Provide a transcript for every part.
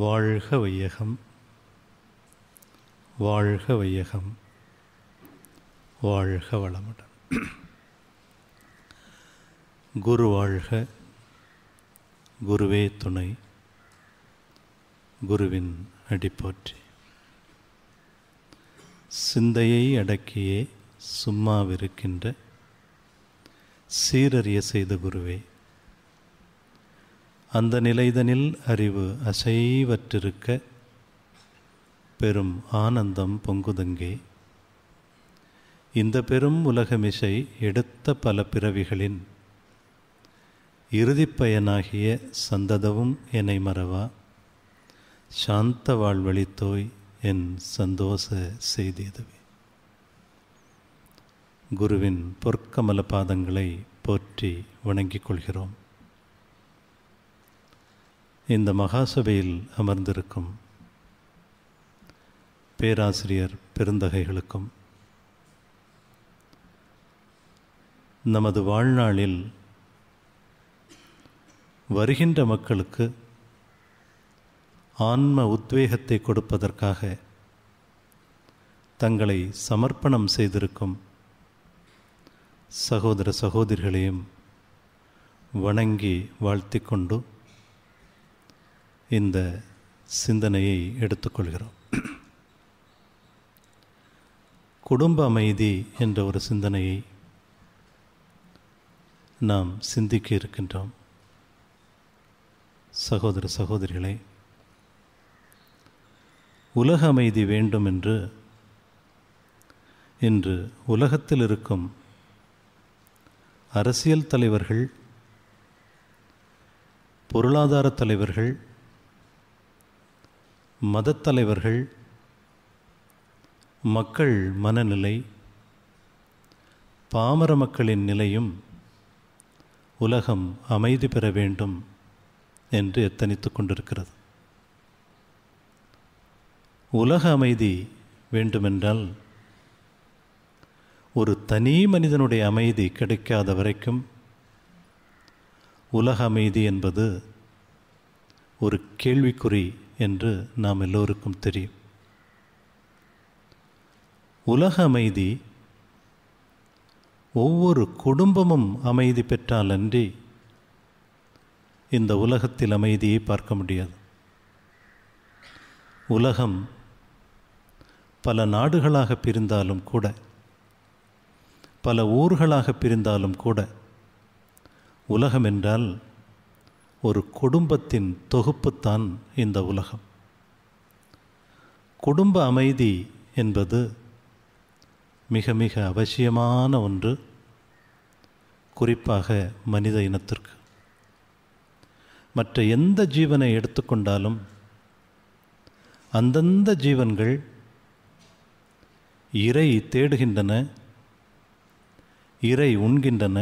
வாழ்க வையகம் வாழ்க வையகம் வாழ்க வளமுடன் குரு வாழ்க குருவே துணை குருவின் அடிப்போற்றி சிந்தையை அடக்கியே சும்மாவிருக்கின்ற சீரறிய செய்த குருவே அந்த நிலைதனில் அறிவு அசைவற்றிருக்க பெரும் ஆனந்தம் பொங்குதங்கே இந்த பெரும் உலகமிசை எடுத்த பல பிறவிகளின் இறுதிப்பயனாகிய சந்ததவும் என்னை மறவா சாந்த வாழ்வழித்தோய் என் சந்தோஷ செய்தியதுவே குருவின் பொற்கமல பாதங்களை போற்றி வணங்கிக் கொள்கிறோம் இந்த மகாசபையில் அமர்ந்திருக்கும் பேராசிரியர் பெருந்தகைகளுக்கும் நமது வாழ்நாளில் வருகின்ற மக்களுக்கு ஆன்ம உத்வேகத்தை கொடுப்பதற்காக தங்களை சமர்ப்பணம் செய்திருக்கும் சகோதர சகோதரிகளையும் வணங்கி வாழ்த்திக்கொண்டு இந்த சிந்தனையை எடுத்துக்கொள்கிறோம் குடும்ப அமைதி என்ற ஒரு சிந்தனையை நாம் சிந்திக்க இருக்கின்றோம் சகோதர சகோதரிகளே உலக அமைதி வேண்டும் என்று இன்று உலகத்தில் இருக்கும் அரசியல் தலைவர்கள் பொருளாதார தலைவர்கள் மதத்தலைவர்கள் மக்கள் மனநிலை பாமர மக்களின் நிலையும் உலகம் அமைதி பெற வேண்டும் என்று எத்தனித்து கொண்டிருக்கிறது உலக அமைதி வேண்டுமென்றால் ஒரு தனி மனிதனுடைய அமைதி கிடைக்காத வரைக்கும் உலக அமைதி என்பது ஒரு கேள்விக்குறி என்று நாம் எல்லோருக்கும் தெரியும் உலக அமைதி ஒவ்வொரு குடும்பமும் அமைதி பெற்றாலன்றி இந்த உலகத்தில் அமைதியை பார்க்க முடியாது உலகம் பல நாடுகளாக பிரிந்தாலும் கூட பல ஊர்களாக பிரிந்தாலும் கூட உலகம் என்றால் ஒரு குடும்பத்தின் தொகுப்புத்தான் இந்த உலகம் குடும்ப அமைதி என்பது மிக மிக அவசியமான ஒன்று குறிப்பாக மனித இனத்திற்கு மற்ற எந்த ஜீவனை எடுத்துக்கொண்டாலும் அந்தந்த ஜீவன்கள் இறை தேடுகின்றன இறை உண்கின்றன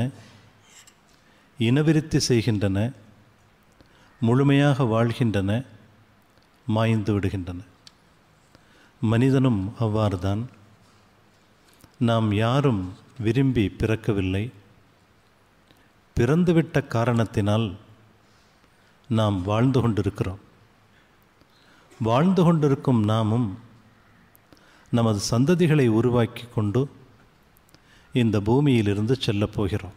இனவிருத்தி செய்கின்றன முழுமையாக வாழ்கின்றன மாய்ந்து விடுகின்றன மனிதனும் அவ்வாறுதான் நாம் யாரும் விரும்பி பிறக்கவில்லை பிறந்துவிட்ட காரணத்தினால் நாம் வாழ்ந்து கொண்டிருக்கிறோம் வாழ்ந்து கொண்டிருக்கும் நாமும் நமது சந்ததிகளை உருவாக்கி கொண்டு இந்த பூமியிலிருந்து செல்லப்போகிறோம்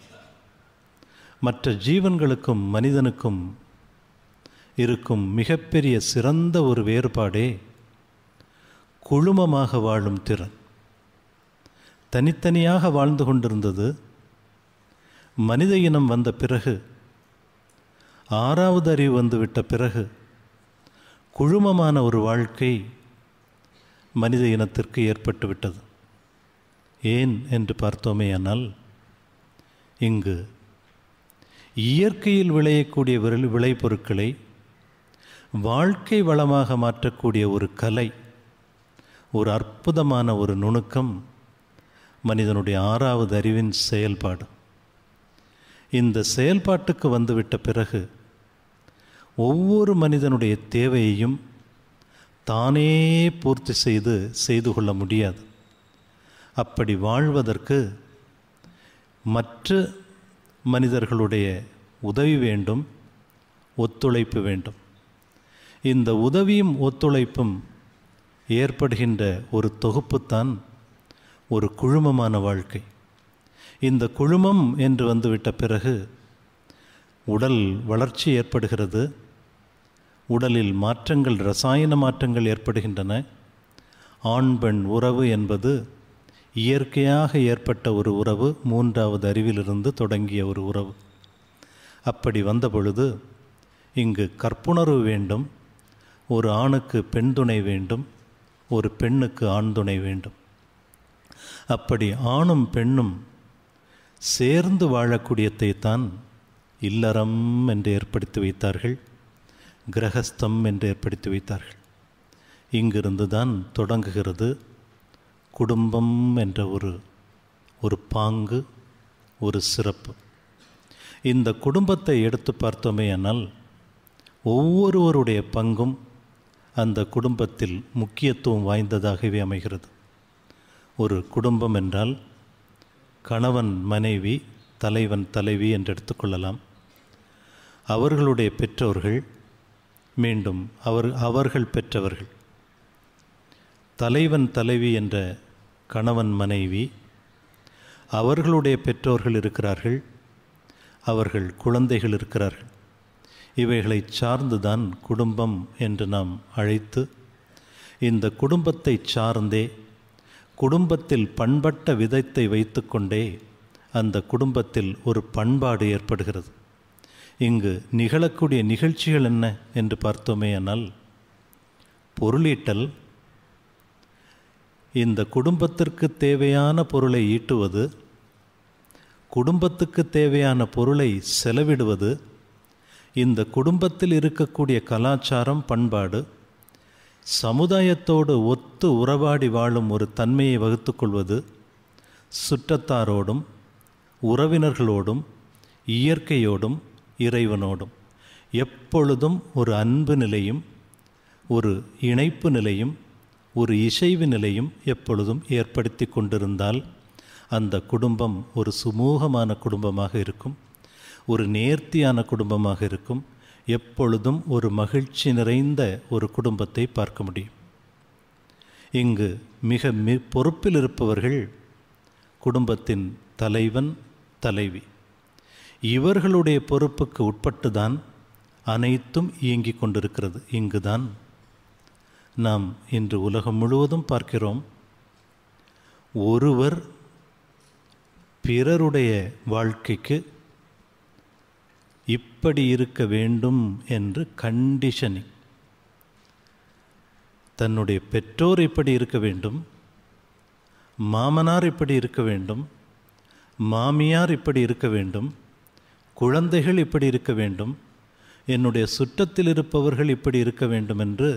மற்ற ஜீவன்களுக்கும் மனிதனுக்கும் இருக்கும் மிகப்பெரிய சிறந்த ஒரு வேறுபாடே குழுமமாக வாழும் திறன் தனித்தனியாக வாழ்ந்து கொண்டிருந்தது மனித இனம் வந்த பிறகு ஆறாவது அறிவு வந்துவிட்ட பிறகு குழுமமான ஒரு வாழ்க்கை மனித இனத்திற்கு ஏற்பட்டுவிட்டது ஏன் என்று பார்த்தோமேயானால் இங்கு இயற்கையில் விளையக்கூடிய விளை பொருட்களை வாழ்க்கை வளமாக மாற்றக்கூடிய ஒரு கலை ஒரு அற்புதமான ஒரு நுணுக்கம் மனிதனுடைய ஆறாவது அறிவின் செயல்பாடு இந்த செயல்பாட்டுக்கு வந்துவிட்ட பிறகு ஒவ்வொரு மனிதனுடைய தேவையையும் தானே பூர்த்தி செய்து செய்து கொள்ள முடியாது அப்படி வாழ்வதற்கு மற்ற மனிதர்களுடைய உதவி வேண்டும் ஒத்துழைப்பு வேண்டும் இந்த உதவியும் ஒத்துழைப்பும் ஏற்படுகின்ற ஒரு தொகுப்புத்தான் ஒரு குழுமமான வாழ்க்கை இந்த குழுமம் என்று வந்துவிட்ட பிறகு உடல் வளர்ச்சி ஏற்படுகிறது உடலில் மாற்றங்கள் ரசாயன மாற்றங்கள் ஏற்படுகின்றன ஆண் பெண் உறவு என்பது இயற்கையாக ஏற்பட்ட ஒரு உறவு மூன்றாவது அறிவிலிருந்து தொடங்கிய ஒரு உறவு அப்படி வந்தபொழுது இங்கு கற்புணர்வு வேண்டும் ஒரு ஆணுக்கு பெண் துணை வேண்டும் ஒரு பெண்ணுக்கு ஆண் துணை வேண்டும் அப்படி ஆணும் பெண்ணும் சேர்ந்து வாழக்கூடியதைத்தான் இல்லறம் என்று ஏற்படுத்தி வைத்தார்கள் கிரகஸ்தம் என்று ஏற்படுத்தி வைத்தார்கள் இங்கிருந்து தான் தொடங்குகிறது குடும்பம் என்ற ஒரு ஒரு பாங்கு ஒரு சிறப்பு இந்த குடும்பத்தை எடுத்து பார்த்தோமே ஆனால் ஒவ்வொருவருடைய பங்கும் அந்த குடும்பத்தில் முக்கியத்துவம் வாய்ந்ததாகவே அமைகிறது ஒரு குடும்பம் என்றால் கணவன் மனைவி தலைவன் தலைவி என்று எடுத்துக்கொள்ளலாம் அவர்களுடைய பெற்றோர்கள் மீண்டும் அவர் அவர்கள் பெற்றவர்கள் தலைவன் தலைவி என்ற கணவன் மனைவி அவர்களுடைய பெற்றோர்கள் இருக்கிறார்கள் அவர்கள் குழந்தைகள் இருக்கிறார்கள் இவைகளை சார்ந்துதான் குடும்பம் என்று நாம் அழைத்து இந்த குடும்பத்தை சார்ந்தே குடும்பத்தில் பண்பட்ட விதத்தை வைத்துக்கொண்டே அந்த குடும்பத்தில் ஒரு பண்பாடு ஏற்படுகிறது இங்கு நிகழக்கூடிய நிகழ்ச்சிகள் என்ன என்று பார்த்தோமேயானால் பொருளீட்டல் இந்த குடும்பத்திற்கு தேவையான பொருளை ஈட்டுவது குடும்பத்துக்கு தேவையான பொருளை செலவிடுவது இந்த குடும்பத்தில் இருக்கக்கூடிய கலாச்சாரம் பண்பாடு சமுதாயத்தோடு ஒத்து உறவாடி வாழும் ஒரு தன்மையை வகுத்து கொள்வது சுற்றத்தாரோடும் உறவினர்களோடும் இயற்கையோடும் இறைவனோடும் எப்பொழுதும் ஒரு அன்பு நிலையும் ஒரு இணைப்பு நிலையும் ஒரு இசைவு நிலையும் எப்பொழுதும் ஏற்படுத்தி கொண்டிருந்தால் அந்த குடும்பம் ஒரு சுமூகமான குடும்பமாக இருக்கும் ஒரு நேர்த்தியான குடும்பமாக இருக்கும் எப்பொழுதும் ஒரு மகிழ்ச்சி நிறைந்த ஒரு குடும்பத்தை பார்க்க முடியும் இங்கு மிக மி பொறுப்பில் இருப்பவர்கள் குடும்பத்தின் தலைவன் தலைவி இவர்களுடைய பொறுப்புக்கு உட்பட்டுதான் அனைத்தும் இயங்கிக் கொண்டிருக்கிறது இங்குதான் நாம் இன்று உலகம் முழுவதும் பார்க்கிறோம் ஒருவர் பிறருடைய வாழ்க்கைக்கு இப்படி இருக்க வேண்டும் என்று கண்டிஷனிங் தன்னுடைய பெற்றோர் இப்படி இருக்க வேண்டும் மாமனார் இப்படி இருக்க வேண்டும் மாமியார் இப்படி இருக்க வேண்டும் குழந்தைகள் இப்படி இருக்க வேண்டும் என்னுடைய சுற்றத்தில் இருப்பவர்கள் இப்படி இருக்க வேண்டும் என்று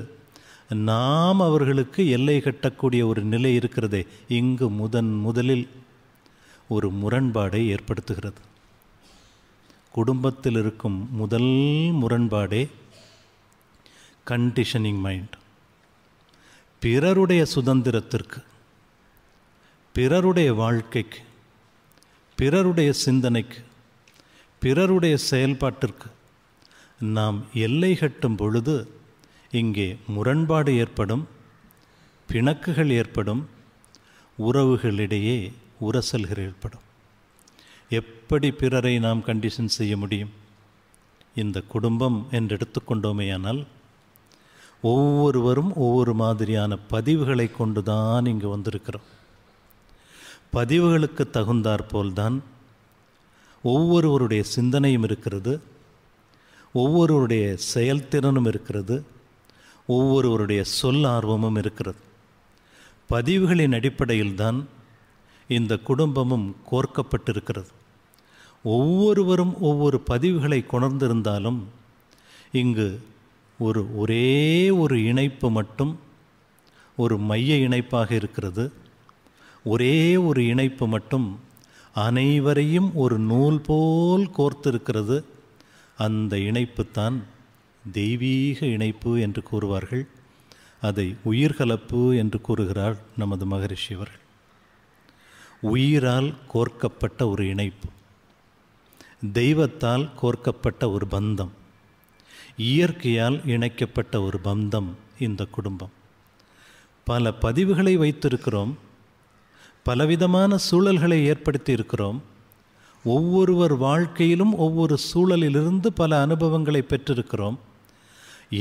நாம் அவர்களுக்கு எல்லை கட்டக்கூடிய ஒரு நிலை இருக்கிறதே இங்கு முதன் முதலில் ஒரு முரண்பாடை ஏற்படுத்துகிறது குடும்பத்தில் இருக்கும் முதல் முரண்பாடே கண்டிஷனிங் மைண்ட் பிறருடைய சுதந்திரத்திற்கு பிறருடைய வாழ்க்கைக்கு பிறருடைய சிந்தனைக்கு பிறருடைய செயல்பாட்டிற்கு நாம் எல்லை கட்டும் பொழுது இங்கே முரண்பாடு ஏற்படும் பிணக்குகள் ஏற்படும் உறவுகளிடையே உரசல்கள் ஏற்படும் எப்படி பிறரை நாம் கண்டிஷன் செய்ய முடியும் இந்த குடும்பம் என்று எடுத்துக்கொண்டோமேயானால் ஒவ்வொருவரும் ஒவ்வொரு மாதிரியான பதிவுகளை கொண்டு தான் இங்கு வந்திருக்கிறோம் பதிவுகளுக்கு தகுந்தாற்போல்தான் ஒவ்வொருவருடைய சிந்தனையும் இருக்கிறது ஒவ்வொருவருடைய செயல்திறனும் இருக்கிறது ஒவ்வொருவருடைய சொல் ஆர்வமும் இருக்கிறது பதிவுகளின் அடிப்படையில்தான் இந்த குடும்பமும் கோர்க்கப்பட்டிருக்கிறது ஒவ்வொருவரும் ஒவ்வொரு பதிவுகளை கொணர்ந்திருந்தாலும் இங்கு ஒரு ஒரே ஒரு இணைப்பு மட்டும் ஒரு மைய இணைப்பாக இருக்கிறது ஒரே ஒரு இணைப்பு மட்டும் அனைவரையும் ஒரு நூல் போல் கோர்த்திருக்கிறது அந்த இணைப்புத்தான் தெய்வீக இணைப்பு என்று கூறுவார்கள் அதை உயிர்கலப்பு என்று கூறுகிறார் நமது மகரிஷி அவர்கள் உயிரால் கோர்க்கப்பட்ட ஒரு இணைப்பு தெய்வத்தால் கோர்க்கப்பட்ட ஒரு பந்தம் இயற்கையால் இணைக்கப்பட்ட ஒரு பந்தம் இந்த குடும்பம் பல பதிவுகளை வைத்திருக்கிறோம் பலவிதமான சூழல்களை ஏற்படுத்தி இருக்கிறோம் ஒவ்வொருவர் வாழ்க்கையிலும் ஒவ்வொரு சூழலிலிருந்து பல அனுபவங்களை பெற்றிருக்கிறோம்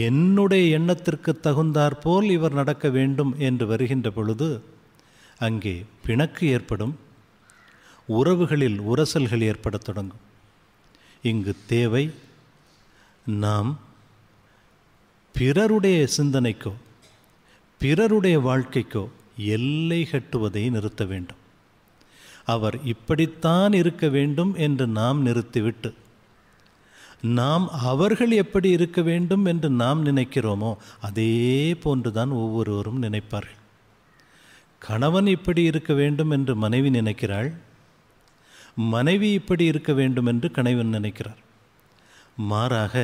என்னுடைய எண்ணத்திற்கு தகுந்தாற்போல் இவர் நடக்க வேண்டும் என்று வருகின்ற பொழுது அங்கே பிணக்கு ஏற்படும் உறவுகளில் உரசல்கள் ஏற்படத் தொடங்கும் இங்கு தேவை நாம் பிறருடைய சிந்தனைக்கோ பிறருடைய வாழ்க்கைக்கோ எல்லை கட்டுவதை நிறுத்த வேண்டும் அவர் இப்படித்தான் இருக்க வேண்டும் என்று நாம் நிறுத்திவிட்டு நாம் அவர்கள் எப்படி இருக்க வேண்டும் என்று நாம் நினைக்கிறோமோ அதே போன்றுதான் ஒவ்வொருவரும் நினைப்பார்கள் கணவன் இப்படி இருக்க வேண்டும் என்று மனைவி நினைக்கிறாள் மனைவி இப்படி இருக்க வேண்டும் என்று கணவன் நினைக்கிறார் மாறாக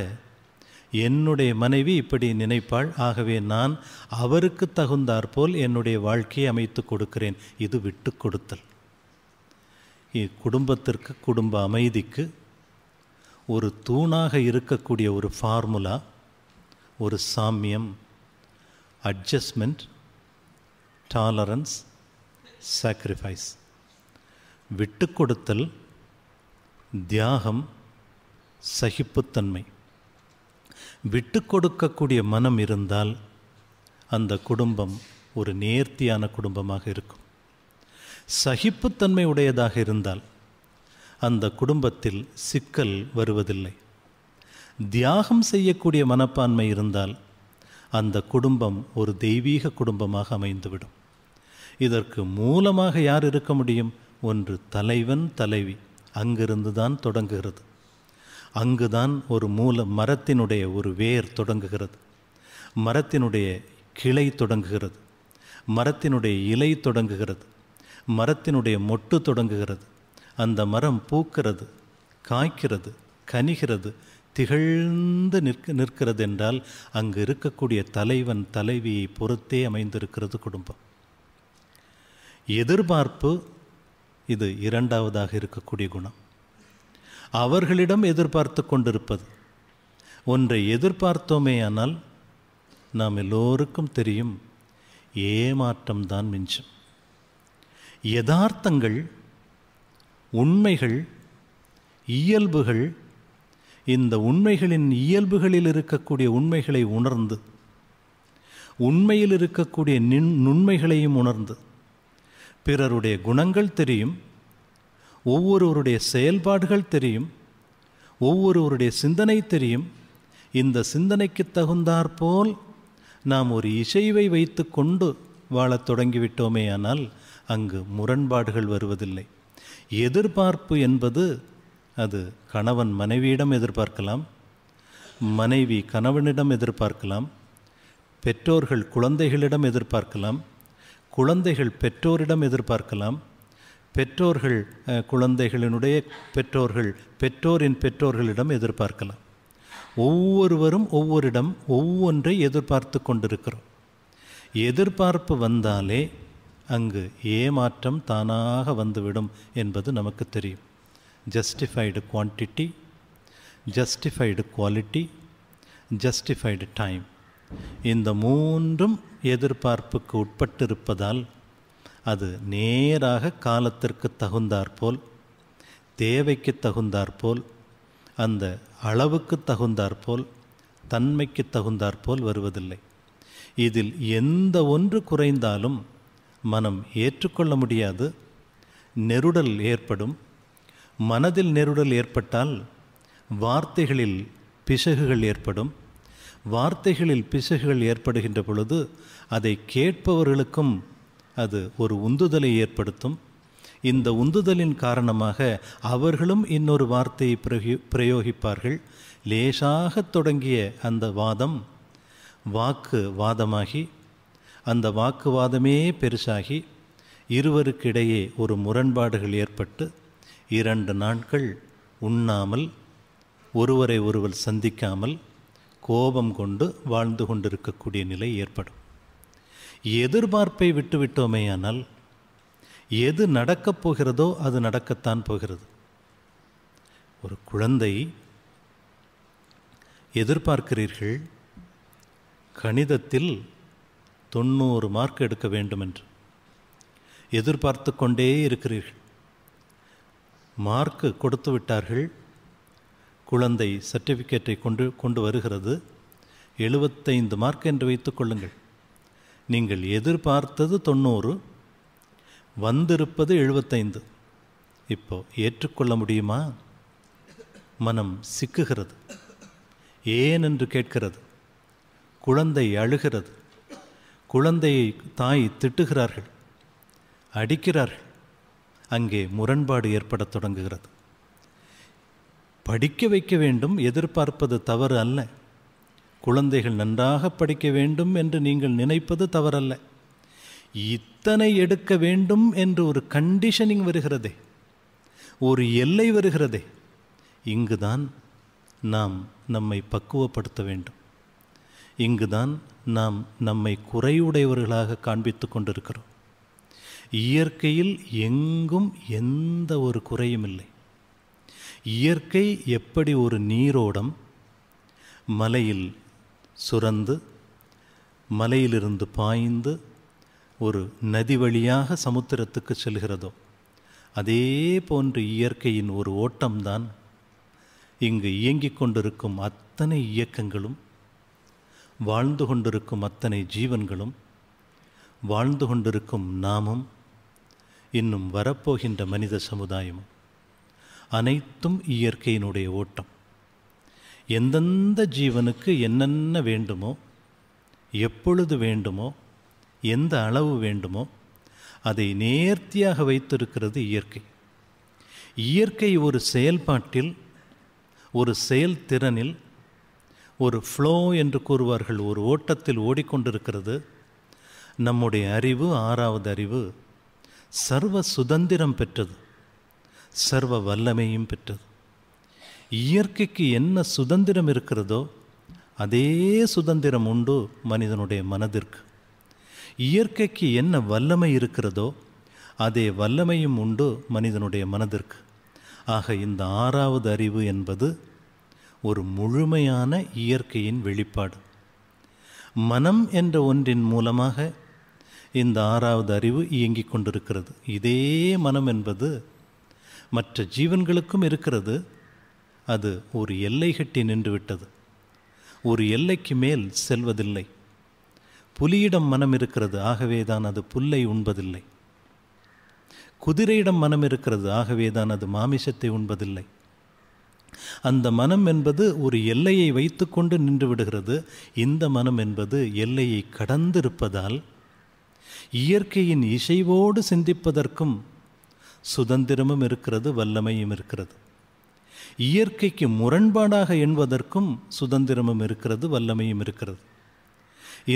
என்னுடைய மனைவி இப்படி நினைப்பாள் ஆகவே நான் அவருக்கு தகுந்தாற்போல் என்னுடைய வாழ்க்கையை அமைத்து கொடுக்கிறேன் இது விட்டு கொடுத்தல் குடும்பத்திற்கு குடும்ப அமைதிக்கு ஒரு தூணாக இருக்கக்கூடிய ஒரு ஃபார்முலா ஒரு சாமியம் அட்ஜஸ்ட்மெண்ட் டாலரன்ஸ் சாக்ரிஃபைஸ் விட்டுக்கொடுத்தல் தியாகம் சகிப்புத்தன்மை விட்டு கொடுக்கக்கூடிய மனம் இருந்தால் அந்த குடும்பம் ஒரு நேர்த்தியான குடும்பமாக இருக்கும் சகிப்புத்தன்மை உடையதாக இருந்தால் அந்த குடும்பத்தில் சிக்கல் வருவதில்லை தியாகம் செய்யக்கூடிய மனப்பான்மை இருந்தால் அந்த குடும்பம் ஒரு தெய்வீக குடும்பமாக அமைந்துவிடும் இதற்கு மூலமாக யார் இருக்க முடியும் ஒன்று தலைவன் தலைவி அங்கிருந்து தான் தொடங்குகிறது அங்குதான் ஒரு மூல மரத்தினுடைய ஒரு வேர் தொடங்குகிறது மரத்தினுடைய கிளை தொடங்குகிறது மரத்தினுடைய இலை தொடங்குகிறது மரத்தினுடைய மொட்டு தொடங்குகிறது அந்த மரம் பூக்கிறது காய்க்கிறது கனிகிறது திகழ்ந்து நிற்க நிற்கிறது என்றால் அங்கு இருக்கக்கூடிய தலைவன் தலைவியை பொறுத்தே அமைந்திருக்கிறது குடும்பம் எதிர்பார்ப்பு இது இரண்டாவதாக இருக்கக்கூடிய குணம் அவர்களிடம் எதிர்பார்த்து கொண்டிருப்பது ஒன்றை எதிர்பார்த்தோமே ஆனால் நாம் எல்லோருக்கும் தெரியும் ஏமாற்றம்தான் மிஞ்சும் யதார்த்தங்கள் உண்மைகள் இயல்புகள் இந்த உண்மைகளின் இயல்புகளில் இருக்கக்கூடிய உண்மைகளை உணர்ந்து உண்மையில் இருக்கக்கூடிய நின் நுண்மைகளையும் உணர்ந்து பிறருடைய குணங்கள் தெரியும் ஒவ்வொருவருடைய செயல்பாடுகள் தெரியும் ஒவ்வொருவருடைய சிந்தனை தெரியும் இந்த சிந்தனைக்கு தகுந்தாற்போல் நாம் ஒரு இசைவை வைத்து கொண்டு வாழத் தொடங்கிவிட்டோமேயானால் அங்கு முரண்பாடுகள் வருவதில்லை எதிர்பார்ப்பு என்பது அது கணவன் மனைவியிடம் எதிர்பார்க்கலாம் மனைவி கணவனிடம் எதிர்பார்க்கலாம் பெற்றோர்கள் குழந்தைகளிடம் எதிர்பார்க்கலாம் குழந்தைகள் பெற்றோரிடம் எதிர்பார்க்கலாம் பெற்றோர்கள் குழந்தைகளினுடைய பெற்றோர்கள் பெற்றோரின் பெற்றோர்களிடம் எதிர்பார்க்கலாம் ஒவ்வொருவரும் ஒவ்வொரிடம் ஒவ்வொன்றை எதிர்பார்த்து கொண்டிருக்கிறோம் எதிர்பார்ப்பு வந்தாலே அங்கு ஏமாற்றம் தானாக வந்துவிடும் என்பது நமக்கு தெரியும் justified quantity justified quality justified time இந்த மூன்றும் எதிர்பார்ப்புக்கு உட்பட்டிருப்பதால் அது நேராக காலத்திற்கு தகுந்தாற்போல் தேவைக்கு தகுந்தாற்போல் அந்த அளவுக்கு தகுந்தாற்போல் தன்மைக்கு தகுந்தாற்போல் வருவதில்லை இதில் எந்த ஒன்று குறைந்தாலும் மனம் ஏற்றுக்கொள்ள முடியாது நெருடல் ஏற்படும் மனதில் நெருடல் ஏற்பட்டால் வார்த்தைகளில் பிசகுகள் ஏற்படும் வார்த்தைகளில் பிசகுகள் ஏற்படுகின்ற பொழுது அதை கேட்பவர்களுக்கும் அது ஒரு உந்துதலை ஏற்படுத்தும் இந்த உந்துதலின் காரணமாக அவர்களும் இன்னொரு வார்த்தையை பிரயோகிப்பார்கள் லேசாக தொடங்கிய அந்த வாதம் வாக்கு வாதமாகி அந்த வாக்குவாதமே பெருசாகி இருவருக்கிடையே ஒரு முரண்பாடுகள் ஏற்பட்டு இரண்டு நாட்கள் உண்ணாமல் ஒருவரை ஒருவர் சந்திக்காமல் கோபம் கொண்டு வாழ்ந்து கொண்டிருக்கக்கூடிய நிலை ஏற்படும் எதிர்பார்ப்பை விட்டுவிட்டோமேயானால் எது நடக்கப் போகிறதோ அது நடக்கத்தான் போகிறது ஒரு குழந்தை எதிர்பார்க்கிறீர்கள் கணிதத்தில் தொண்ணூறு மார்க் எடுக்க வேண்டும் என்று எதிர்பார்த்து கொண்டே இருக்கிறீர்கள் மார்க்கு கொடுத்து விட்டார்கள் குழந்தை சர்டிஃபிகேட்டை கொண்டு கொண்டு வருகிறது எழுபத்தைந்து மார்க் என்று வைத்துக்கொள்ளுங்கள் நீங்கள் எதிர்பார்த்தது தொண்ணூறு வந்திருப்பது எழுபத்தைந்து இப்போ ஏற்றுக்கொள்ள முடியுமா மனம் சிக்குகிறது ஏன் என்று கேட்கிறது குழந்தை அழுகிறது குழந்தையை தாய் திட்டுகிறார்கள் அடிக்கிறார்கள் அங்கே முரண்பாடு ஏற்படத் தொடங்குகிறது படிக்க வைக்க வேண்டும் எதிர்பார்ப்பது தவறு அல்ல குழந்தைகள் நன்றாக படிக்க வேண்டும் என்று நீங்கள் நினைப்பது தவறல்ல இத்தனை எடுக்க வேண்டும் என்று ஒரு கண்டிஷனிங் வருகிறதே ஒரு எல்லை வருகிறதே இங்குதான் நாம் நம்மை பக்குவப்படுத்த வேண்டும் இங்குதான் நாம் நம்மை குறையுடையவர்களாக காண்பித்து கொண்டிருக்கிறோம் இயற்கையில் எங்கும் எந்த ஒரு குறையும் இல்லை இயற்கை எப்படி ஒரு நீரோடம் மலையில் சுரந்து மலையிலிருந்து பாய்ந்து ஒரு நதி வழியாக சமுத்திரத்துக்கு செல்கிறதோ அதே போன்று இயற்கையின் ஒரு ஓட்டம்தான் இங்கு இயங்கிக் கொண்டிருக்கும் அத்தனை இயக்கங்களும் வாழ்ந்து கொண்டிருக்கும் அத்தனை ஜீவன்களும் வாழ்ந்து கொண்டிருக்கும் நாமும் இன்னும் வரப்போகின்ற மனித சமுதாயமும் அனைத்தும் இயற்கையினுடைய ஓட்டம் எந்தெந்த ஜீவனுக்கு என்னென்ன வேண்டுமோ எப்பொழுது வேண்டுமோ எந்த அளவு வேண்டுமோ அதை நேர்த்தியாக வைத்திருக்கிறது இயற்கை இயற்கை ஒரு செயல்பாட்டில் ஒரு செயல்திறனில் ஒரு ஃப்ளோ என்று கூறுவார்கள் ஒரு ஓட்டத்தில் ஓடிக்கொண்டிருக்கிறது நம்முடைய அறிவு ஆறாவது அறிவு சர்வ சுதந்திரம் பெற்றது சர்வ வல்லமையும் பெற்றது இயற்கைக்கு என்ன சுதந்திரம் இருக்கிறதோ அதே சுதந்திரம் உண்டு மனிதனுடைய மனதிற்கு இயற்கைக்கு என்ன வல்லமை இருக்கிறதோ அதே வல்லமையும் உண்டு மனிதனுடைய மனதிற்கு ஆக இந்த ஆறாவது அறிவு என்பது ஒரு முழுமையான இயற்கையின் வெளிப்பாடு மனம் என்ற ஒன்றின் மூலமாக இந்த ஆறாவது அறிவு இயங்கிக் கொண்டிருக்கிறது இதே மனம் என்பது மற்ற ஜீவன்களுக்கும் இருக்கிறது அது ஒரு எல்லை கட்டி நின்றுவிட்டது ஒரு எல்லைக்கு மேல் செல்வதில்லை புலியிடம் மனம் இருக்கிறது ஆகவே தான் அது புல்லை உண்பதில்லை குதிரையிடம் மனம் இருக்கிறது ஆகவே தான் அது மாமிசத்தை உண்பதில்லை அந்த மனம் என்பது ஒரு எல்லையை வைத்துக்கொண்டு நின்று விடுகிறது இந்த மனம் என்பது எல்லையை கடந்திருப்பதால் இயற்கையின் இசைவோடு சிந்திப்பதற்கும் சுதந்திரமும் இருக்கிறது வல்லமையும் இருக்கிறது இயற்கைக்கு முரண்பாடாக எண்பதற்கும் சுதந்திரமும் இருக்கிறது வல்லமையும் இருக்கிறது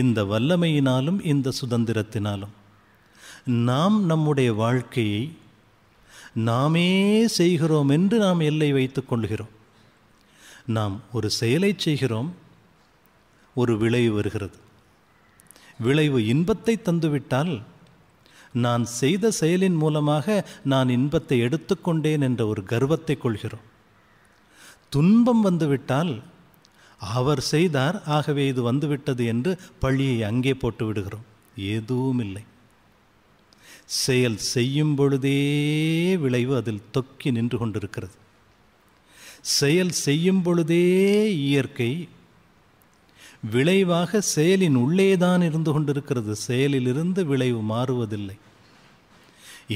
இந்த வல்லமையினாலும் இந்த சுதந்திரத்தினாலும் நாம் நம்முடைய வாழ்க்கையை நாமே செய்கிறோம் என்று நாம் எல்லை வைத்து கொள்கிறோம் நாம் ஒரு செயலை செய்கிறோம் ஒரு விளைவு வருகிறது விளைவு இன்பத்தை தந்துவிட்டால் நான் செய்த செயலின் மூலமாக நான் இன்பத்தை எடுத்துக்கொண்டேன் என்ற ஒரு கர்வத்தை கொள்கிறோம் துன்பம் வந்துவிட்டால் அவர் செய்தார் ஆகவே இது வந்துவிட்டது என்று பழியை அங்கே போட்டு விடுகிறோம் எதுவும் இல்லை செயல் செய்யும் பொழுதே விளைவு அதில் தொக்கி நின்று கொண்டிருக்கிறது செயல் செய்யும் பொழுதே இயற்கை விளைவாக செயலின் உள்ளேதான் இருந்து கொண்டிருக்கிறது செயலிலிருந்து விளைவு மாறுவதில்லை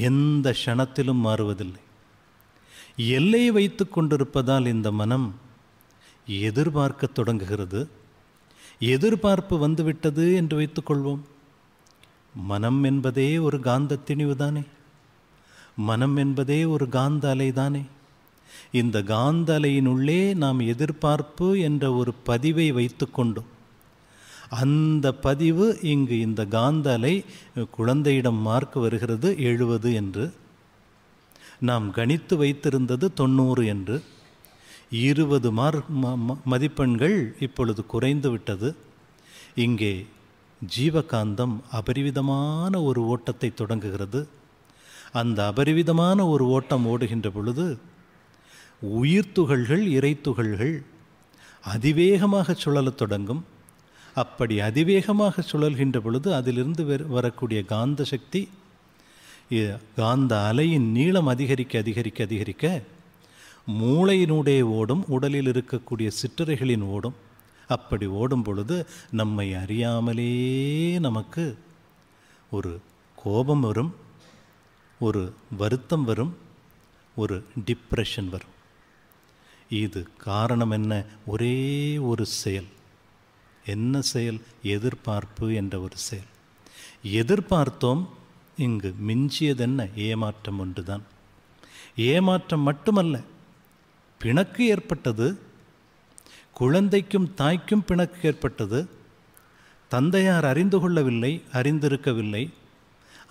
எந்த க்ஷணத்திலும் மாறுவதில்லை எல்லை வைத்து கொண்டிருப்பதால் இந்த மனம் எதிர்பார்க்க தொடங்குகிறது எதிர்பார்ப்பு வந்துவிட்டது என்று வைத்துக்கொள்வோம் மனம் என்பதே ஒரு காந்த திணிவுதானே மனம் என்பதே ஒரு காந்த அலைதானே இந்த காந்த அலையினுள்ளே நாம் எதிர்பார்ப்பு என்ற ஒரு பதிவை வைத்துக்கொண்டோம் அந்த பதிவு இங்கு இந்த காந்தலை குழந்தையிடம் மார்க் வருகிறது எழுபது என்று நாம் கணித்து வைத்திருந்தது தொண்ணூறு என்று இருபது மார்க் மதிப்பெண்கள் இப்பொழுது குறைந்து விட்டது இங்கே ஜீவகாந்தம் அபரிவிதமான ஒரு ஓட்டத்தை தொடங்குகிறது அந்த அபரிவிதமான ஒரு ஓட்டம் ஓடுகின்ற பொழுது உயிர்த்துகள்கள் இறைத்துகள்கள் அதிவேகமாக சுழலத் தொடங்கும் அப்படி அதிவேகமாக சுழல்கின்ற பொழுது அதிலிருந்து வரக்கூடிய காந்த சக்தி காந்த அலையின் நீளம் அதிகரிக்க அதிகரிக்க அதிகரிக்க மூளையினுடைய ஓடும் உடலில் இருக்கக்கூடிய சிற்றறைகளின் ஓடும் அப்படி ஓடும் பொழுது நம்மை அறியாமலே நமக்கு ஒரு கோபம் வரும் ஒரு வருத்தம் வரும் ஒரு டிப்ரெஷன் வரும் இது காரணம் என்ன ஒரே ஒரு செயல் என்ன செயல் எதிர்பார்ப்பு என்ற ஒரு செயல் எதிர்பார்த்தோம் இங்கு மிஞ்சியதென்ன ஏமாற்றம் ஒன்றுதான் ஏமாற்றம் மட்டுமல்ல பிணக்கு ஏற்பட்டது குழந்தைக்கும் தாய்க்கும் பிணக்கு ஏற்பட்டது தந்தையார் அறிந்து கொள்ளவில்லை அறிந்திருக்கவில்லை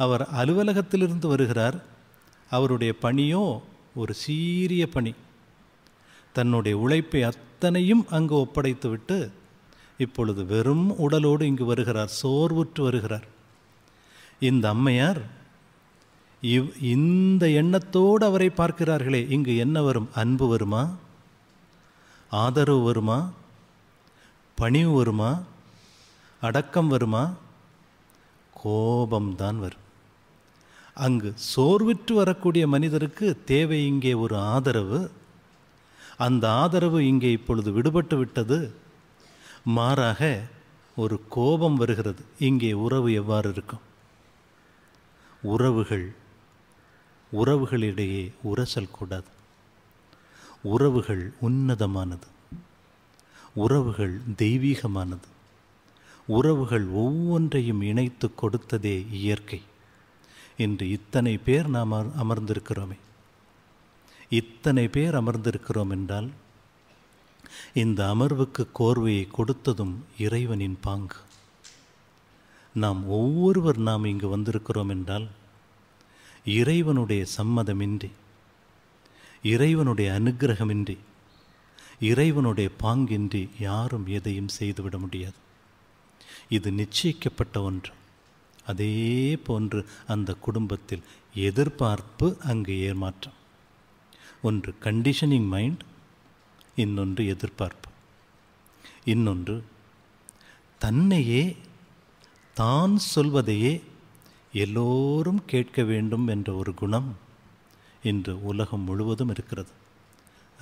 அவர் அலுவலகத்திலிருந்து வருகிறார் அவருடைய பணியோ ஒரு சீரிய பணி தன்னுடைய உழைப்பை அத்தனையும் அங்கு ஒப்படைத்துவிட்டு இப்பொழுது வெறும் உடலோடு இங்கு வருகிறார் சோர்வுற்று வருகிறார் இந்த அம்மையார் இவ் இந்த எண்ணத்தோடு அவரை பார்க்கிறார்களே இங்கு என்ன வரும் அன்பு வருமா ஆதரவு வருமா பணிவு வருமா அடக்கம் வருமா கோபம்தான் வரும் அங்கு சோர்விட்டு வரக்கூடிய மனிதருக்கு தேவை இங்கே ஒரு ஆதரவு அந்த ஆதரவு இங்கே இப்பொழுது விடுபட்டு விட்டது மாறாக ஒரு கோபம் வருகிறது இங்கே உறவு எவ்வாறு இருக்கும் உறவுகள் உறவுகளிடையே உரசல் கூடாது உறவுகள் உன்னதமானது உறவுகள் தெய்வீகமானது உறவுகள் ஒவ்வொன்றையும் இணைத்து கொடுத்ததே இயற்கை இன்று இத்தனை பேர் நாம் அமர்ந்திருக்கிறோமே இத்தனை பேர் அமர்ந்திருக்கிறோம் என்றால் இந்த அமர்வுக்கு கோர்வையை கொடுத்ததும் இறைவனின் பாங்கு நாம் ஒவ்வொருவர் நாம் இங்கு வந்திருக்கிறோம் என்றால் இறைவனுடைய சம்மதமின்றி இறைவனுடைய அனுகிரகமின்றி இறைவனுடைய பாங்கின்றி யாரும் எதையும் செய்துவிட முடியாது இது நிச்சயிக்கப்பட்ட ஒன்று அதே போன்று அந்த குடும்பத்தில் எதிர்பார்ப்பு அங்கு ஏமாற்றம் ஒன்று கண்டிஷனிங் மைண்ட் இன்னொன்று எதிர்பார்ப்பு இன்னொன்று தன்னையே தான் சொல்வதையே எல்லோரும் கேட்க வேண்டும் என்ற ஒரு குணம் இன்று உலகம் முழுவதும் இருக்கிறது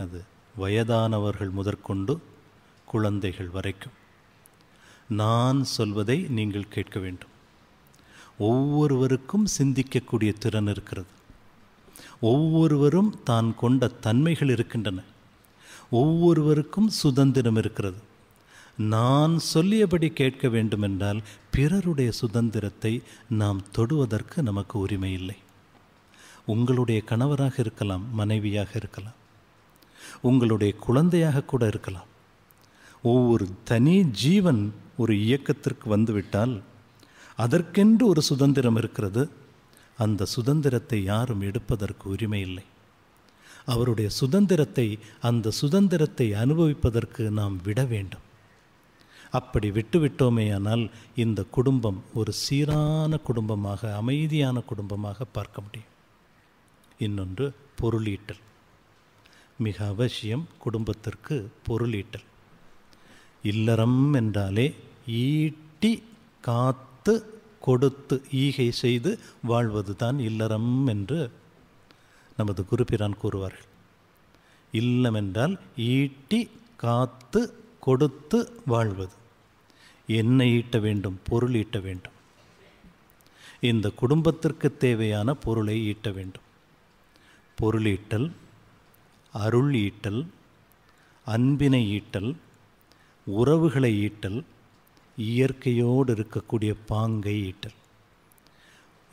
அது வயதானவர்கள் முதற்கொண்டு குழந்தைகள் வரைக்கும் நான் சொல்வதை நீங்கள் கேட்க வேண்டும் ஒவ்வொருவருக்கும் சிந்திக்கக்கூடிய திறன் இருக்கிறது ஒவ்வொருவரும் தான் கொண்ட தன்மைகள் இருக்கின்றன ஒவ்வொருவருக்கும் சுதந்திரம் இருக்கிறது நான் சொல்லியபடி கேட்க வேண்டுமென்றால் பிறருடைய சுதந்திரத்தை நாம் தொடுவதற்கு நமக்கு உரிமை இல்லை உங்களுடைய கணவராக இருக்கலாம் மனைவியாக இருக்கலாம் உங்களுடைய குழந்தையாக கூட இருக்கலாம் ஒவ்வொரு தனி ஜீவன் ஒரு இயக்கத்திற்கு வந்துவிட்டால் அதற்கென்று ஒரு சுதந்திரம் இருக்கிறது அந்த சுதந்திரத்தை யாரும் எடுப்பதற்கு உரிமை இல்லை அவருடைய சுதந்திரத்தை அந்த சுதந்திரத்தை அனுபவிப்பதற்கு நாம் விட வேண்டும் அப்படி விட்டுவிட்டோமேயானால் இந்த குடும்பம் ஒரு சீரான குடும்பமாக அமைதியான குடும்பமாக பார்க்க முடியும் இன்னொன்று பொருளீட்டல் மிக அவசியம் குடும்பத்திற்கு பொருளீட்டல் இல்லறம் என்றாலே ஈட்டி காத்து கொடுத்து ஈகை செய்து வாழ்வது தான் இல்லறம் என்று நமது குருப்பிரான் கூறுவார்கள் இல்லமென்றால் ஈட்டி காத்து கொடுத்து வாழ்வது என்ன ஈட்ட வேண்டும் பொருள் ஈட்ட வேண்டும் இந்த குடும்பத்திற்கு தேவையான பொருளை ஈட்ட வேண்டும் பொருளீட்டல் அருள் ஈட்டல் அன்பினை ஈட்டல் உறவுகளை ஈட்டல் இயற்கையோடு இருக்கக்கூடிய பாங்கை ஈட்டல்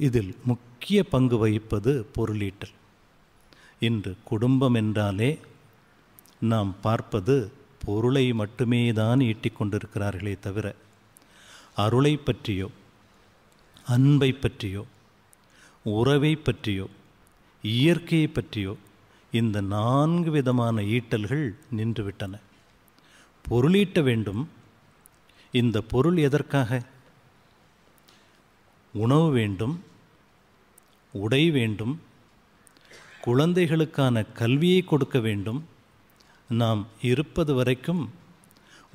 இதில் முக்கிய பங்கு வகிப்பது பொருளீட்டல் இன்று குடும்பம் என்றாலே நாம் பார்ப்பது பொருளை மட்டுமே தான் ஈட்டிக்கொண்டிருக்கிறார்களே தவிர அருளை பற்றியோ அன்பை பற்றியோ உறவை பற்றியோ இயற்கையை பற்றியோ இந்த நான்கு விதமான ஈட்டல்கள் நின்றுவிட்டன பொருளீட்ட வேண்டும் இந்த பொருள் எதற்காக உணவு வேண்டும் உடை வேண்டும் குழந்தைகளுக்கான கல்வியை கொடுக்க வேண்டும் நாம் இருப்பது வரைக்கும்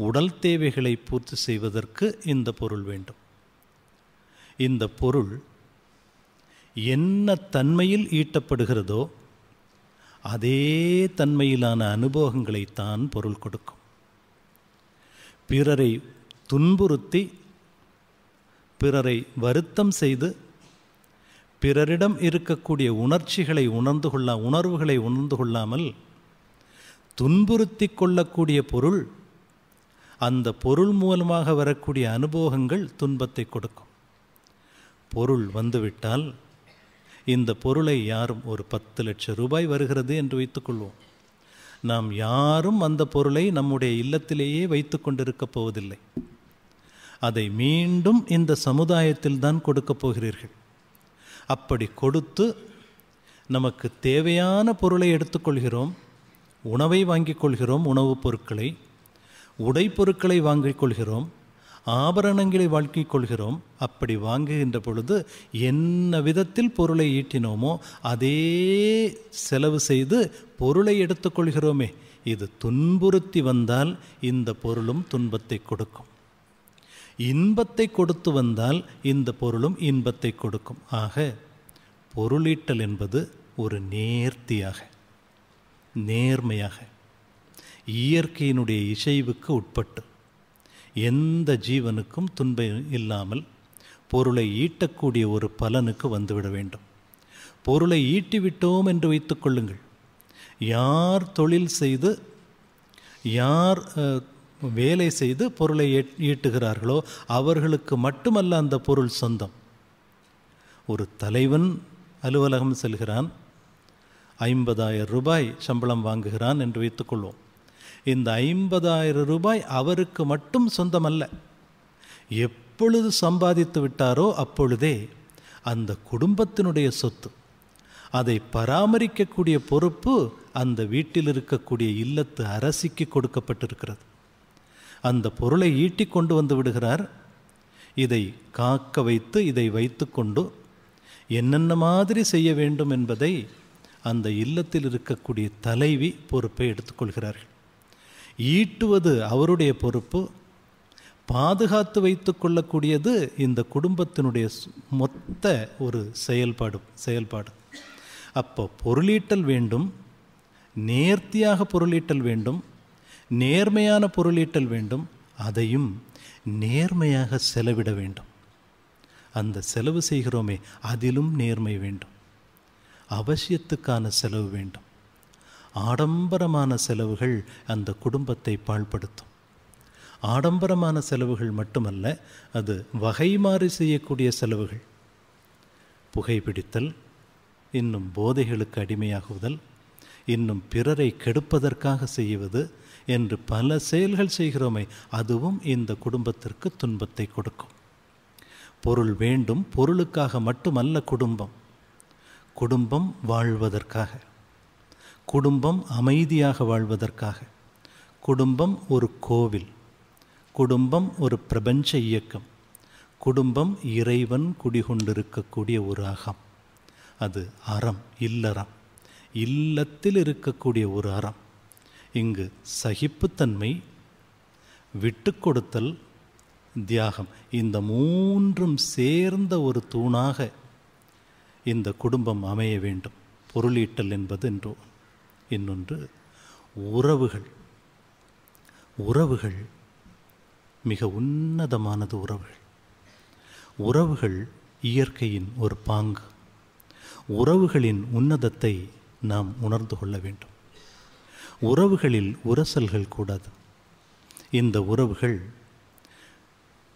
உடல் தேவைகளை பூர்த்தி செய்வதற்கு இந்த பொருள் வேண்டும் இந்த பொருள் என்ன தன்மையில் ஈட்டப்படுகிறதோ அதே தன்மையிலான அனுபவங்களைத்தான் பொருள் கொடுக்கும் பிறரை துன்புறுத்தி பிறரை வருத்தம் செய்து பிறரிடம் இருக்கக்கூடிய உணர்ச்சிகளை உணர்ந்து கொள்ள உணர்வுகளை உணர்ந்து கொள்ளாமல் துன்புறுத்தி கொள்ளக்கூடிய பொருள் அந்த பொருள் மூலமாக வரக்கூடிய அனுபவங்கள் துன்பத்தை கொடுக்கும் பொருள் வந்துவிட்டால் இந்த பொருளை யாரும் ஒரு பத்து லட்சம் ரூபாய் வருகிறது என்று வைத்துக்கொள்வோம் நாம் யாரும் அந்த பொருளை நம்முடைய இல்லத்திலேயே வைத்து கொண்டிருக்கப் போவதில்லை அதை மீண்டும் இந்த சமுதாயத்தில் தான் கொடுக்கப் போகிறீர்கள் அப்படி கொடுத்து நமக்கு தேவையான பொருளை எடுத்துக்கொள்கிறோம் உணவை வாங்கிக் கொள்கிறோம் உணவுப் பொருட்களை உடை பொருட்களை வாங்கிக் கொள்கிறோம் ஆபரணங்களை வாழ்க்கிக் கொள்கிறோம் அப்படி வாங்குகின்ற பொழுது என்ன விதத்தில் பொருளை ஈட்டினோமோ அதே செலவு செய்து பொருளை எடுத்துக்கொள்கிறோமே இது துன்புறுத்தி வந்தால் இந்த பொருளும் துன்பத்தை கொடுக்கும் இன்பத்தை கொடுத்து வந்தால் இந்த பொருளும் இன்பத்தை கொடுக்கும் ஆக பொருளீட்டல் என்பது ஒரு நேர்த்தியாக நேர்மையாக இயற்கையினுடைய இசைவுக்கு உட்பட்டு எந்த ஜீவனுக்கும் துன்பம் இல்லாமல் பொருளை ஈட்டக்கூடிய ஒரு பலனுக்கு வந்துவிட வேண்டும் பொருளை ஈட்டிவிட்டோம் என்று வைத்துக்கொள்ளுங்கள் யார் தொழில் செய்து யார் வேலை செய்து பொருளை ஈட்டுகிறார்களோ அவர்களுக்கு மட்டுமல்ல அந்த பொருள் சொந்தம் ஒரு தலைவன் அலுவலகம் செல்கிறான் ஐம்பதாயிரம் ரூபாய் சம்பளம் வாங்குகிறான் என்று வைத்துக்கொள்வோம் இந்த ஐம்பதாயிரம் ரூபாய் அவருக்கு மட்டும் சொந்தமல்ல எப்பொழுது சம்பாதித்து விட்டாரோ அப்பொழுதே அந்த குடும்பத்தினுடைய சொத்து அதை பராமரிக்கக்கூடிய பொறுப்பு அந்த வீட்டில் இருக்கக்கூடிய இல்லத்து அரசிக்கு கொடுக்கப்பட்டிருக்கிறது அந்த பொருளை ஈட்டி கொண்டு வந்து விடுகிறார் இதை காக்க வைத்து இதை வைத்து கொண்டு என்னென்ன மாதிரி செய்ய வேண்டும் என்பதை அந்த இல்லத்தில் இருக்கக்கூடிய தலைவி பொறுப்பை எடுத்துக்கொள்கிறார்கள் ஈட்டுவது அவருடைய பொறுப்பு பாதுகாத்து வைத்து கொள்ளக்கூடியது இந்த குடும்பத்தினுடைய மொத்த ஒரு செயல்பாடு செயல்பாடு அப்போ பொருளீட்டல் வேண்டும் நேர்த்தியாக பொருளீட்டல் வேண்டும் நேர்மையான பொருளீட்டல் வேண்டும் அதையும் நேர்மையாக செலவிட வேண்டும் அந்த செலவு செய்கிறோமே அதிலும் நேர்மை வேண்டும் அவசியத்துக்கான செலவு வேண்டும் ஆடம்பரமான செலவுகள் அந்த குடும்பத்தை பாழ்படுத்தும் ஆடம்பரமான செலவுகள் மட்டுமல்ல அது வகை மாறி செய்யக்கூடிய செலவுகள் புகைப்பிடித்தல் இன்னும் போதைகளுக்கு அடிமையாகுதல் இன்னும் பிறரை கெடுப்பதற்காக செய்வது என்று பல செயல்கள் செய்கிறோமே அதுவும் இந்த குடும்பத்திற்கு துன்பத்தை கொடுக்கும் பொருள் வேண்டும் பொருளுக்காக மட்டுமல்ல குடும்பம் குடும்பம் வாழ்வதற்காக குடும்பம் அமைதியாக வாழ்வதற்காக குடும்பம் ஒரு கோவில் குடும்பம் ஒரு பிரபஞ்ச இயக்கம் குடும்பம் இறைவன் குடிகொண்டிருக்கக்கூடிய ஒரு அகம் அது அறம் இல்லறம் இல்லத்தில் இருக்கக்கூடிய ஒரு அறம் இங்கு சகிப்புத்தன்மை விட்டு கொடுத்தல் தியாகம் இந்த மூன்றும் சேர்ந்த ஒரு தூணாக இந்த குடும்பம் அமைய வேண்டும் பொருளீட்டல் என்பது என்றோ இன்னொன்று உறவுகள் உறவுகள் மிக உன்னதமானது உறவுகள் உறவுகள் இயற்கையின் ஒரு பாங்கு உறவுகளின் உன்னதத்தை நாம் உணர்ந்து கொள்ள வேண்டும் உறவுகளில் உரசல்கள் கூடாது இந்த உறவுகள்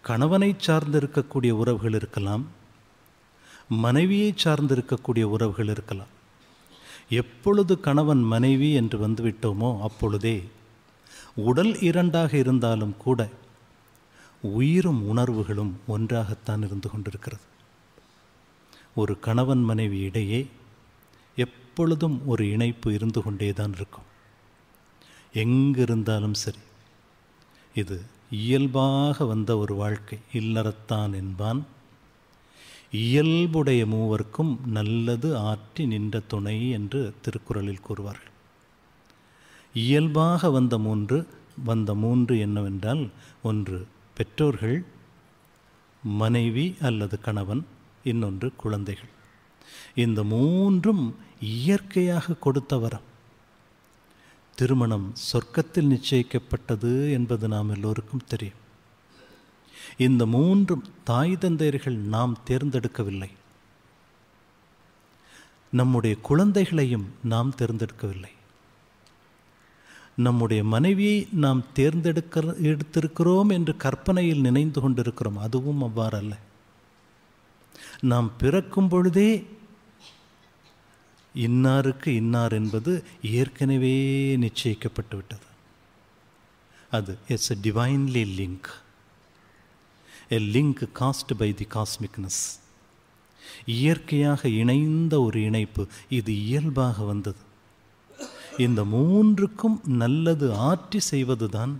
கணவனை சார்ந்திருக்கக்கூடிய உறவுகள் இருக்கலாம் மனைவியை சார்ந்திருக்கக்கூடிய உறவுகள் இருக்கலாம் எப்பொழுது கணவன் மனைவி என்று வந்துவிட்டோமோ அப்பொழுதே உடல் இரண்டாக இருந்தாலும் கூட உயிரும் உணர்வுகளும் ஒன்றாகத்தான் இருந்து கொண்டிருக்கிறது ஒரு கணவன் மனைவி இடையே எப்பொழுதும் ஒரு இணைப்பு இருந்து கொண்டே தான் இருக்கும் எங்கே இருந்தாலும் சரி இது இயல்பாக வந்த ஒரு வாழ்க்கை இல்லறத்தான் என்பான் இயல்புடைய மூவர்க்கும் நல்லது ஆற்றி நின்ற துணை என்று திருக்குறளில் கூறுவார்கள் இயல்பாக வந்த மூன்று வந்த மூன்று என்னவென்றால் ஒன்று பெற்றோர்கள் மனைவி அல்லது கணவன் இன்னொன்று குழந்தைகள் இந்த மூன்றும் இயற்கையாக கொடுத்த வரம் திருமணம் சொர்க்கத்தில் நிச்சயிக்கப்பட்டது என்பது நாம் எல்லோருக்கும் தெரியும் இந்த மூன்று தாய் தந்தையர்கள் நாம் தேர்ந்தெடுக்கவில்லை நம்முடைய குழந்தைகளையும் நாம் தேர்ந்தெடுக்கவில்லை நம்முடைய மனைவியை நாம் தேர்ந்தெடுக்க எடுத்திருக்கிறோம் என்று கற்பனையில் நினைந்து கொண்டிருக்கிறோம் அதுவும் அவ்வாறல்ல நாம் பிறக்கும் பொழுதே இன்னாருக்கு இன்னார் என்பது ஏற்கனவே நிச்சயிக்கப்பட்டு விட்டது அது it's a divinely link a link cast by the cosmicness இயற்கையாக இணைந்த ஒரு இணைப்பு இது இயல்பாக வந்தது இந்த மூன்றுக்கும் நல்லது ஆற்றி செய்வதுதான்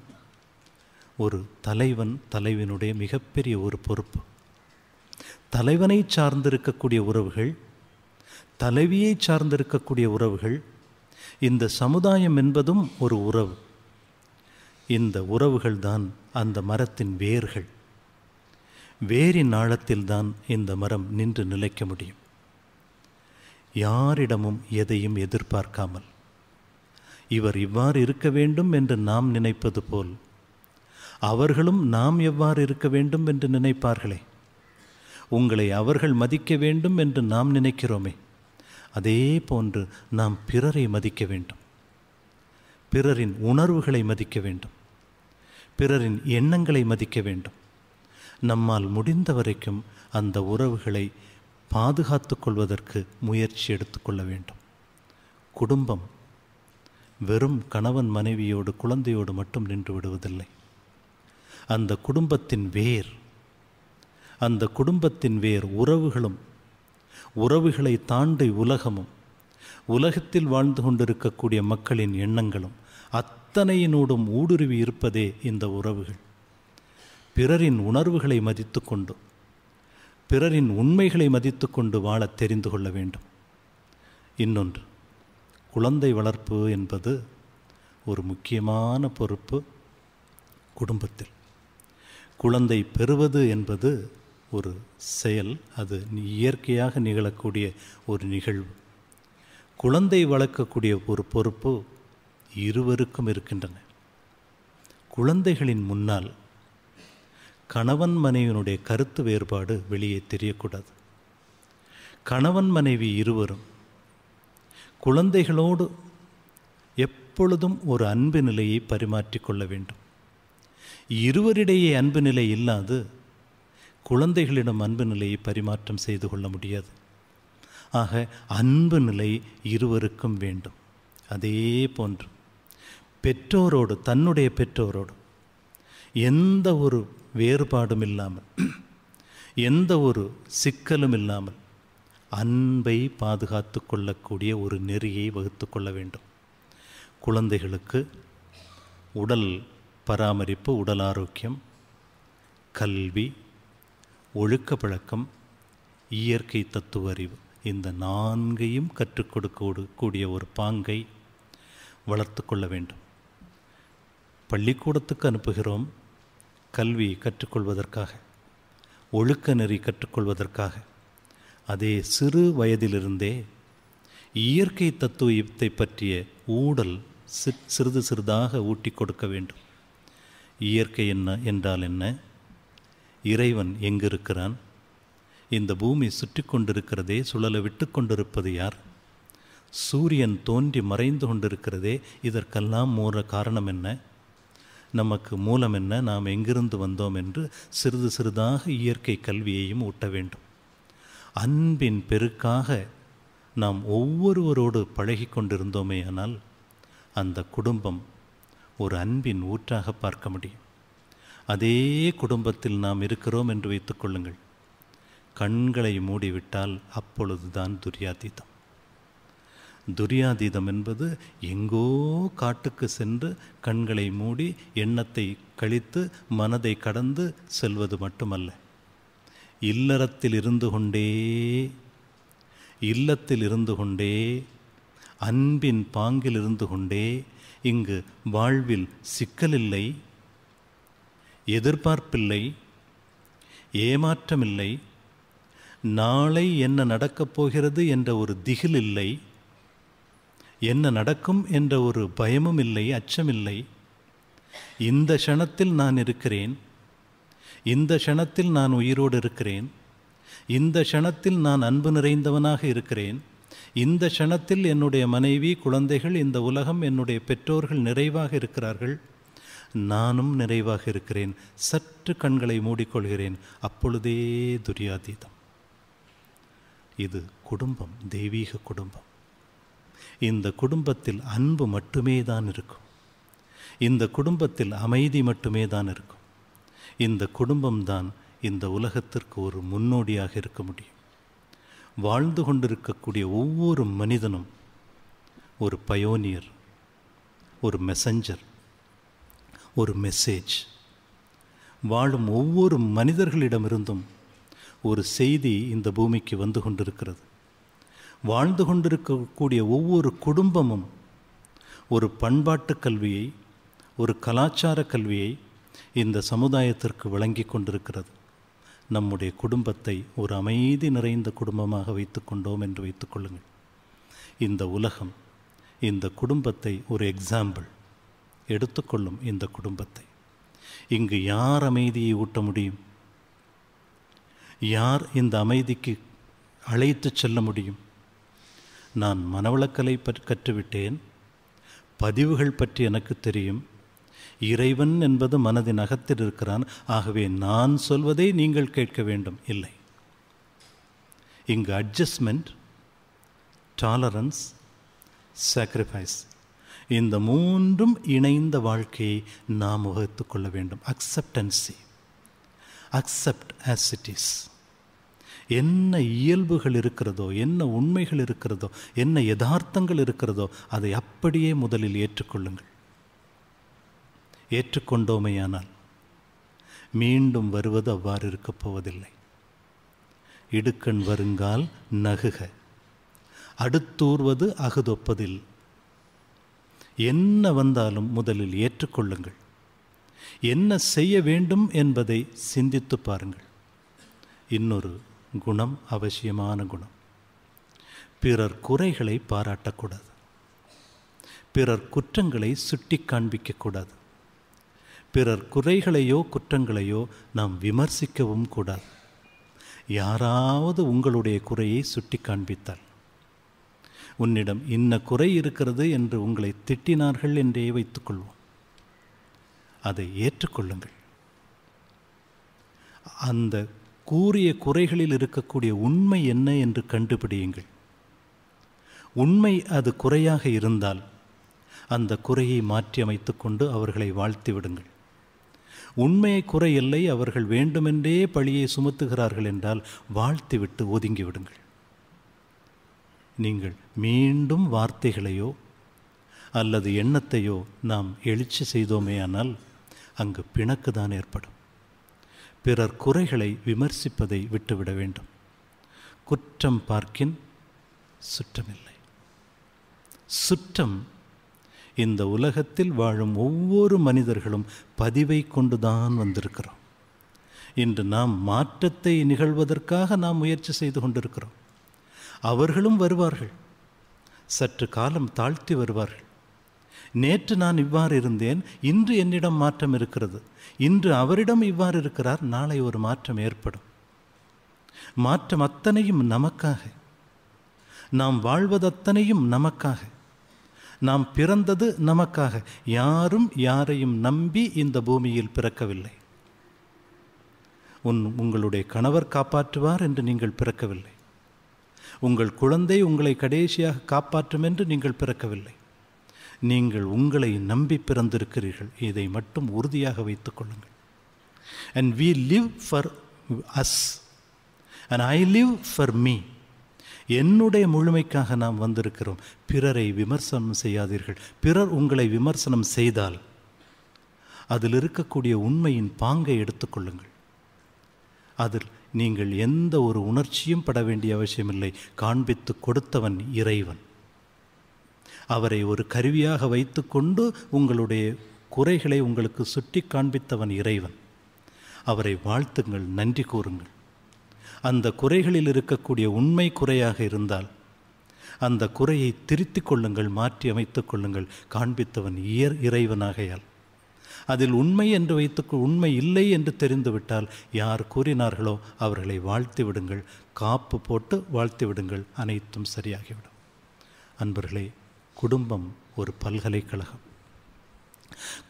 ஒரு தலைவன் தலைவனுடைய மிகப்பெரிய ஒரு பொறுப்பு தலைவனை சார்ந்திருக்கக்கூடிய உறவுகள் தலைவியை சார்ந்திருக்கக்கூடிய உறவுகள் இந்த சமுதாயம் என்பதும் ஒரு உறவு இந்த உறவுகள்தான் அந்த மரத்தின் வேர்கள் வேரின் ஆழத்தில்தான் இந்த மரம் நின்று நிலைக்க முடியும் யாரிடமும் எதையும் எதிர்பார்க்காமல் இவர் இவ்வாறு இருக்க வேண்டும் என்று நாம் நினைப்பது போல் அவர்களும் நாம் எவ்வாறு இருக்க வேண்டும் என்று நினைப்பார்களே உங்களை அவர்கள் மதிக்க வேண்டும் என்று நாம் நினைக்கிறோமே அதே போன்று நாம் பிறரை மதிக்க வேண்டும் பிறரின் உணர்வுகளை மதிக்க வேண்டும் பிறரின் எண்ணங்களை மதிக்க வேண்டும் நம்மால் முடிந்த வரைக்கும் அந்த உறவுகளை பாதுகாத்து கொள்வதற்கு முயற்சி எடுத்துக்கொள்ள வேண்டும் குடும்பம் வெறும் கணவன் மனைவியோடு குழந்தையோடு மட்டும் நின்று விடுவதில்லை அந்த குடும்பத்தின் வேர் அந்த குடும்பத்தின் வேர் உறவுகளும் உறவுகளை தாண்டி உலகமும் உலகத்தில் வாழ்ந்து கொண்டிருக்கக்கூடிய மக்களின் எண்ணங்களும் அத்தனையினோடும் ஊடுருவி இருப்பதே இந்த உறவுகள் பிறரின் உணர்வுகளை மதித்து கொண்டு பிறரின் உண்மைகளை மதித்து கொண்டு வாழ தெரிந்து கொள்ள வேண்டும் இன்னொன்று குழந்தை வளர்ப்பு என்பது ஒரு முக்கியமான பொறுப்பு குடும்பத்தில் குழந்தை பெறுவது என்பது ஒரு செயல் அது இயற்கையாக நிகழக்கூடிய ஒரு நிகழ்வு குழந்தை வளர்க்கக்கூடிய ஒரு பொறுப்பு இருவருக்கும் இருக்கின்றன குழந்தைகளின் முன்னால் கணவன் மனைவியினுடைய கருத்து வேறுபாடு வெளியே தெரியக்கூடாது கணவன் மனைவி இருவரும் குழந்தைகளோடு எப்பொழுதும் ஒரு அன்பு நிலையை பரிமாற்றிக்கொள்ள வேண்டும் இருவரிடையே அன்பு நிலை இல்லாது குழந்தைகளிடம் அன்பு நிலையை பரிமாற்றம் செய்து கொள்ள முடியாது ஆக அன்பு நிலை இருவருக்கும் வேண்டும் அதே போன்று பெற்றோரோடு தன்னுடைய பெற்றோரோடு எந்த ஒரு வேறுபாடும் இல்லாமல் எந்த ஒரு சிக்கலும் இல்லாமல் அன்பை பாதுகாத்து கொள்ளக்கூடிய ஒரு நெறியை வகுத்து கொள்ள வேண்டும் குழந்தைகளுக்கு உடல் பராமரிப்பு உடல் ஆரோக்கியம் கல்வி ஒழுக்க பழக்கம் இயற்கை தத்துவ அறிவு இந்த நான்கையும் கற்றுக் கொடுக்க கூடிய ஒரு பாங்கை வளர்த்து கொள்ள வேண்டும் பள்ளிக்கூடத்துக்கு அனுப்புகிறோம் கல்வி கற்றுக்கொள்வதற்காக ஒழுக்க நெறி கற்றுக்கொள்வதற்காக அதே சிறு வயதிலிருந்தே இயற்கை தத்துவத்தை பற்றிய ஊடல் சிறிது சிறிதாக ஊட்டி கொடுக்க வேண்டும் இயற்கை என்ன என்றால் என்ன இறைவன் எங்கிருக்கிறான் இந்த பூமி சுற்றி கொண்டிருக்கிறதே சுழலை விட்டு கொண்டிருப்பது யார் சூரியன் தோன்றி மறைந்து கொண்டிருக்கிறதே இதற்கெல்லாம் மூல காரணம் என்ன நமக்கு மூலம் என்ன நாம் எங்கிருந்து வந்தோம் என்று சிறிது சிறிதாக இயற்கை கல்வியையும் ஊட்ட வேண்டும் அன்பின் பெருக்காக நாம் ஒவ்வொருவரோடு பழகி கொண்டிருந்தோமேயானால் அந்த குடும்பம் ஒரு அன்பின் ஊற்றாக பார்க்க முடியும் அதே குடும்பத்தில் நாம் இருக்கிறோம் என்று வைத்துக்கொள்ளுங்கள் கண்களை மூடிவிட்டால் அப்பொழுதுதான் துரியாதீதம் துரியாதீதம் என்பது எங்கோ காட்டுக்கு சென்று கண்களை மூடி எண்ணத்தை கழித்து மனதை கடந்து செல்வது மட்டுமல்ல இல்லறத்தில் இருந்து கொண்டே இல்லத்தில் இருந்து கொண்டே அன்பின் பாங்கில் இருந்து கொண்டே இங்கு வாழ்வில் சிக்கலில்லை எதிர்பார்ப்பில்லை ஏமாற்றமில்லை நாளை என்ன நடக்கப் போகிறது என்ற ஒரு திகில் இல்லை என்ன நடக்கும் என்ற ஒரு பயமும் இல்லை அச்சமில்லை இந்த க்ஷணத்தில் நான் இருக்கிறேன் இந்த க்ஷணத்தில் நான் உயிரோடு இருக்கிறேன் இந்த க்ஷணத்தில் நான் அன்பு நிறைந்தவனாக இருக்கிறேன் இந்த க்ஷணத்தில் என்னுடைய மனைவி குழந்தைகள் இந்த உலகம் என்னுடைய பெற்றோர்கள் நிறைவாக இருக்கிறார்கள் நானும் நிறைவாக இருக்கிறேன் சற்று கண்களை மூடிக்கொள்கிறேன் அப்பொழுதே துரியாதீதம் இது குடும்பம் தெய்வீக குடும்பம் இந்த குடும்பத்தில் அன்பு மட்டுமே தான் இருக்கும் இந்த குடும்பத்தில் அமைதி மட்டுமே தான் இருக்கும் இந்த குடும்பம்தான் இந்த உலகத்திற்கு ஒரு முன்னோடியாக இருக்க முடியும் வாழ்ந்து கொண்டிருக்கக்கூடிய ஒவ்வொரு மனிதனும் ஒரு பயோனியர் ஒரு மெசஞ்சர் ஒரு மெசேஜ் வாழும் ஒவ்வொரு மனிதர்களிடமிருந்தும் ஒரு செய்தி இந்த பூமிக்கு வந்து கொண்டிருக்கிறது வாழ்ந்து கொண்டிருக்கக்கூடிய ஒவ்வொரு குடும்பமும் ஒரு பண்பாட்டு கல்வியை ஒரு கலாச்சார கல்வியை இந்த சமுதாயத்திற்கு வழங்கி கொண்டிருக்கிறது நம்முடைய குடும்பத்தை ஒரு அமைதி நிறைந்த குடும்பமாக வைத்துக்கொண்டோம் என்று வைத்துக்கொள்ளுங்கள் இந்த உலகம் இந்த குடும்பத்தை ஒரு எக்ஸாம்பிள் எடுத்துக்கொள்ளும் இந்த குடும்பத்தை இங்கு யார் அமைதியை ஊட்ட முடியும் யார் இந்த அமைதிக்கு அழைத்து செல்ல முடியும் நான் மனவளக்கலை கற்றுவிட்டேன் பதிவுகள் பற்றி எனக்கு தெரியும் இறைவன் என்பது மனதின் அகத்தில் இருக்கிறான் ஆகவே நான் சொல்வதை நீங்கள் கேட்க வேண்டும் இல்லை இங்கு அட்ஜஸ்ட்மெண்ட் டாலரன்ஸ் சாக்ரிஃபைஸ் இந்த மூன்றும் இணைந்த வாழ்க்கையை நாம் வகுத்து கொள்ள வேண்டும் acceptancy accept as it is என்ன இயல்புகள் இருக்கிறதோ என்ன உண்மைகள் இருக்கிறதோ என்ன யதார்த்தங்கள் இருக்கிறதோ அதை அப்படியே முதலில் ஏற்றுக்கொள்ளுங்கள் ஏற்றுக்கொண்டோமேயானால் மீண்டும் வருவது அவ்வாறு இருக்கப் போவதில்லை இடுக்கண் வருங்கால் நகுக அடுத்தூர்வது அகுதொப்பதில் என்ன வந்தாலும் முதலில் ஏற்றுக்கொள்ளுங்கள் என்ன செய்ய வேண்டும் என்பதை சிந்தித்து பாருங்கள் இன்னொரு குணம் அவசியமான குணம் பிறர் குறைகளை பாராட்டக்கூடாது பிறர் குற்றங்களை சுட்டி காண்பிக்கக்கூடாது பிறர் குறைகளையோ குற்றங்களையோ நாம் விமர்சிக்கவும் கூடாது யாராவது உங்களுடைய குறையை சுட்டி காண்பித்தால் உன்னிடம் இன்ன குறை இருக்கிறது என்று உங்களை திட்டினார்கள் என்றே வைத்துக்கொள்வோம் அதை ஏற்றுக்கொள்ளுங்கள் அந்த கூறிய குறைகளில் இருக்கக்கூடிய உண்மை என்ன என்று கண்டுபிடியுங்கள் உண்மை அது குறையாக இருந்தால் அந்த குறையை மாற்றி அமைத்து கொண்டு அவர்களை வாழ்த்திவிடுங்கள் விடுங்கள் உண்மையை குறையில்லை அவர்கள் வேண்டுமென்றே பழியை சுமத்துகிறார்கள் என்றால் வாழ்த்திவிட்டு ஒதுங்கிவிடுங்கள் நீங்கள் மீண்டும் வார்த்தைகளையோ அல்லது எண்ணத்தையோ நாம் எழுச்சி செய்தோமே ஆனால் அங்கு பிணக்கு தான் ஏற்படும் பிறர் குறைகளை விமர்சிப்பதை விட்டுவிட வேண்டும் குற்றம் பார்க்கின் சுற்றமில்லை சுற்றம் இந்த உலகத்தில் வாழும் ஒவ்வொரு மனிதர்களும் பதிவை கொண்டுதான் வந்திருக்கிறோம் இன்று நாம் மாற்றத்தை நிகழ்வதற்காக நாம் முயற்சி செய்து கொண்டிருக்கிறோம் அவர்களும் வருவார்கள் சற்று காலம் தாழ்த்தி வருவார்கள் நேற்று நான் இவ்வாறு இருந்தேன் இன்று என்னிடம் மாற்றம் இருக்கிறது இன்று அவரிடம் இவ்வாறு இருக்கிறார் நாளை ஒரு மாற்றம் ஏற்படும் மாற்றம் அத்தனையும் நமக்காக நாம் வாழ்வது அத்தனையும் நமக்காக நாம் பிறந்தது நமக்காக யாரும் யாரையும் நம்பி இந்த பூமியில் பிறக்கவில்லை உன் உங்களுடைய கணவர் காப்பாற்றுவார் என்று நீங்கள் பிறக்கவில்லை உங்கள் குழந்தை உங்களை கடைசியாக காப்பாற்றும் என்று நீங்கள் பிறக்கவில்லை நீங்கள் உங்களை நம்பி பிறந்திருக்கிறீர்கள் இதை மட்டும் உறுதியாக வைத்துக் கொள்ளுங்கள் and we live for us and I live for me என்னுடைய முழுமைக்காக நாம் வந்திருக்கிறோம் பிறரை விமர்சனம் செய்யாதீர்கள் பிறர் உங்களை விமர்சனம் செய்தால் அதில் இருக்கக்கூடிய உண்மையின் பாங்கை எடுத்துக்கொள்ளுங்கள் அதில் நீங்கள் எந்த ஒரு உணர்ச்சியும் பட வேண்டிய அவசியமில்லை காண்பித்து கொடுத்தவன் இறைவன் அவரை ஒரு கருவியாக வைத்துக்கொண்டு உங்களுடைய குறைகளை உங்களுக்கு சுட்டி காண்பித்தவன் இறைவன் அவரை வாழ்த்துங்கள் நன்றி கூறுங்கள் அந்த குறைகளில் இருக்கக்கூடிய உண்மை குறையாக இருந்தால் அந்த குறையை திருத்திக் கொள்ளுங்கள் மாற்றி அமைத்துக் கொள்ளுங்கள் காண்பித்தவன் இயர் இறைவனாகையால் அதில் உண்மை என்று வைத்துக்கு உண்மை இல்லை என்று தெரிந்துவிட்டால் யார் கூறினார்களோ அவர்களை வாழ்த்தி விடுங்கள் காப்பு போட்டு வாழ்த்தி விடுங்கள் அனைத்தும் சரியாகிவிடும் அன்பர்களே குடும்பம் ஒரு பல்கலைக்கழகம்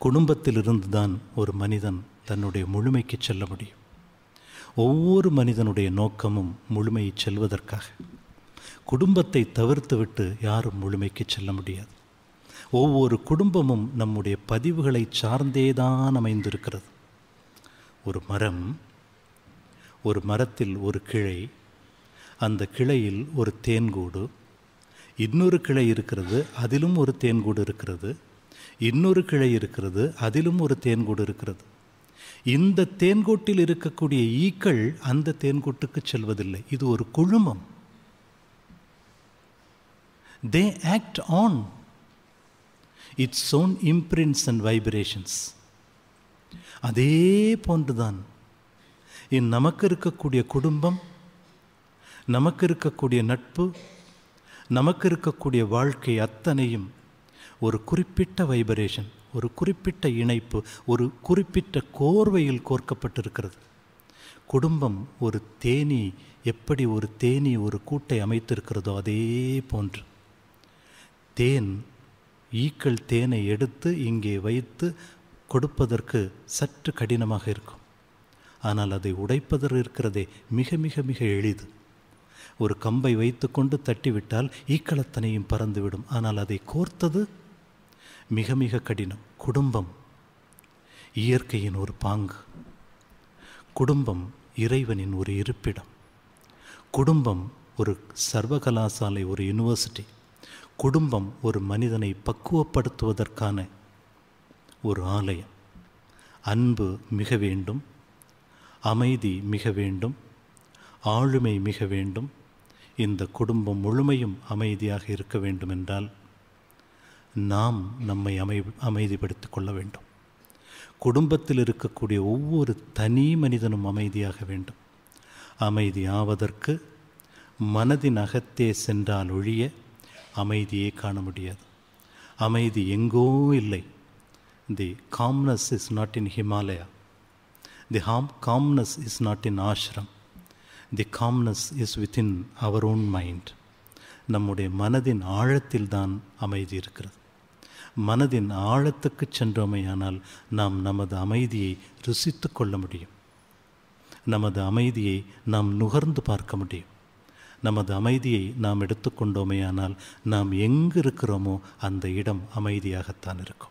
குடும்பத்திலிருந்து தான் ஒரு மனிதன் தன்னுடைய முழுமைக்கு செல்ல முடியும் ஒவ்வொரு மனிதனுடைய நோக்கமும் முழுமையை செல்வதற்காக குடும்பத்தை தவிர்த்துவிட்டு யாரும் முழுமைக்கு செல்ல முடியாது ஒவ்வொரு குடும்பமும் நம்முடைய பதிவுகளை சார்ந்தே தான் அமைந்திருக்கிறது ஒரு மரம் ஒரு மரத்தில் ஒரு கிளை அந்த கிளையில் ஒரு தேன்கூடு இன்னொரு கிளை இருக்கிறது அதிலும் ஒரு தேன்கூடு இருக்கிறது இன்னொரு கிளை இருக்கிறது அதிலும் ஒரு தேன்கூடு இருக்கிறது இந்த தேன்கூட்டில் இருக்கக்கூடிய ஈக்கள் அந்த தேன்கூட்டுக்கு செல்வதில்லை இது ஒரு குழுமம் they act on its own imprints and vibrations அதே போன்றுதான் நமக்கு இருக்கக்கூடிய குடும்பம் நமக்கு இருக்கக்கூடிய நட்பு நமக்கு இருக்கக்கூடிய வாழ்க்கை அத்தனையும் ஒரு குறிப்பிட்ட வைபரேஷன் ஒரு குறிப்பிட்ட இணைப்பு ஒரு குறிப்பிட்ட கோர்வையில் கோர்க்கப்பட்டிருக்கிறது குடும்பம் ஒரு தேனி எப்படி ஒரு தேனி ஒரு கூட்டை அமைத்திருக்கிறதோ அதே போன்று தேன் ஈக்கள் தேனை எடுத்து இங்கே வைத்து கொடுப்பதற்கு சற்று கடினமாக இருக்கும் ஆனால் அதை உடைப்பதற்கு இருக்கிறதே மிக மிக மிக எளிது ஒரு கம்பை வைத்துக்கொண்டு தட்டிவிட்டால் ஈக்களத்தனையும் பறந்துவிடும் ஆனால் அதை கோர்த்தது மிக மிக கடினம் குடும்பம் இயற்கையின் ஒரு பாங்கு குடும்பம் இறைவனின் ஒரு இருப்பிடம் குடும்பம் ஒரு சர்வகலாசாலை ஒரு யூனிவர்சிட்டி குடும்பம் ஒரு மனிதனை பக்குவப்படுத்துவதற்கான ஒரு ஆலயம் அன்பு மிக வேண்டும் அமைதி மிக வேண்டும் ஆளுமை மிக வேண்டும் இந்த குடும்பம் முழுமையும் அமைதியாக இருக்க வேண்டும் என்றால் நாம் நம்மை அமை அமைதிப்படுத்திக் கொள்ள வேண்டும் குடும்பத்தில் இருக்கக்கூடிய ஒவ்வொரு தனி மனிதனும் அமைதியாக வேண்டும் அமைதி ஆவதற்கு மனதின் அகத்தே சென்றால் ஒழிய அமைதியே காண முடியாது அமைதி எங்கோ இல்லை the calmness is not in Himalaya the hmm calmness is not in ashram the calmness is within our own mind நம்முடைய மனதின் ஆழத்தில் தான் அமைதி இருக்கிறது மனதின் ஆழத்துக்கு சென்றோமையானால் நாம் நமது அமைதியை ருசித்து கொள்ள முடியும் நமது அமைதியை நாம் நுகர்ந்து பார்க்க முடியும் நமது அமைதியை நாம் எடுத்துக்கொண்டோமேயானால் நாம் எங்கு இருக்கிறோமோ அந்த இடம் அமைதியாகத்தான் இருக்கும்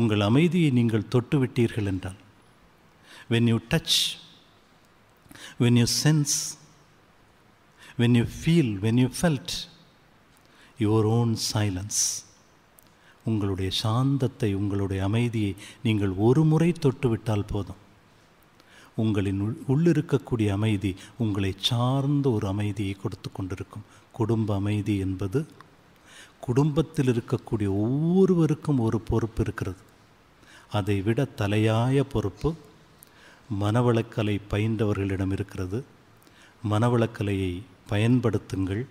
உங்கள் அமைதியை நீங்கள் தொட்டுவிட்டீர்கள் என்றால் when you touch when you sense when you feel when you felt your own silence உங்களுடைய சாந்தத்தை உங்களுடைய அமைதியை நீங்கள் ஒரு முறை தொட்டுவிட்டால் போதும் உங்களின் உள் உள்ளிருக்கக்கூடிய அமைதி உங்களை சார்ந்த ஒரு அமைதியை கொடுத்து கொண்டிருக்கும் குடும்ப அமைதி என்பது குடும்பத்தில் இருக்கக்கூடிய ஒவ்வொருவருக்கும் ஒரு பொறுப்பு இருக்கிறது அதை விட தலையாய பொறுப்பு மனவளக்கலை பயின்றவர்களிடம் இருக்கிறது மனவளக்கலையை பயன்படுத்துங்கள்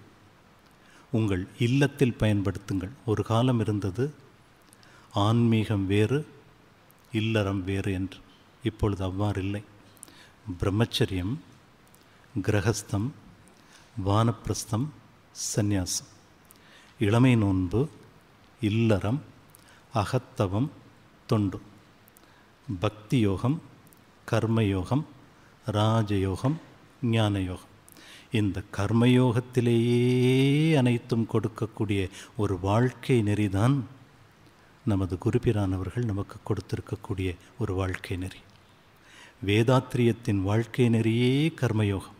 உங்கள் இல்லத்தில் பயன்படுத்துங்கள் ஒரு காலம் இருந்தது ஆன்மீகம் வேறு இல்லறம் வேறு என்று இப்பொழுது அவ்வாறு இல்லை பிரம்மச்சரியம் கிரகஸ்தம் வானப்பிரஸ்தம் சந்நியாசம் இளமை நோன்பு இல்லறம் அகத்தவம் தொண்டு பக்தி யோகம் கர்மயோகம் ராஜயோகம் ஞானயோகம் இந்த கர்மயோகத்திலேயே அனைத்தும் கொடுக்கக்கூடிய ஒரு வாழ்க்கை நெறிதான் நமது குருபிரானவர்கள் நமக்கு கொடுத்திருக்கக்கூடிய ஒரு வாழ்க்கை நெறி வேதாத்திரியத்தின் வாழ்க்கை நெறியே கர்மயோகம்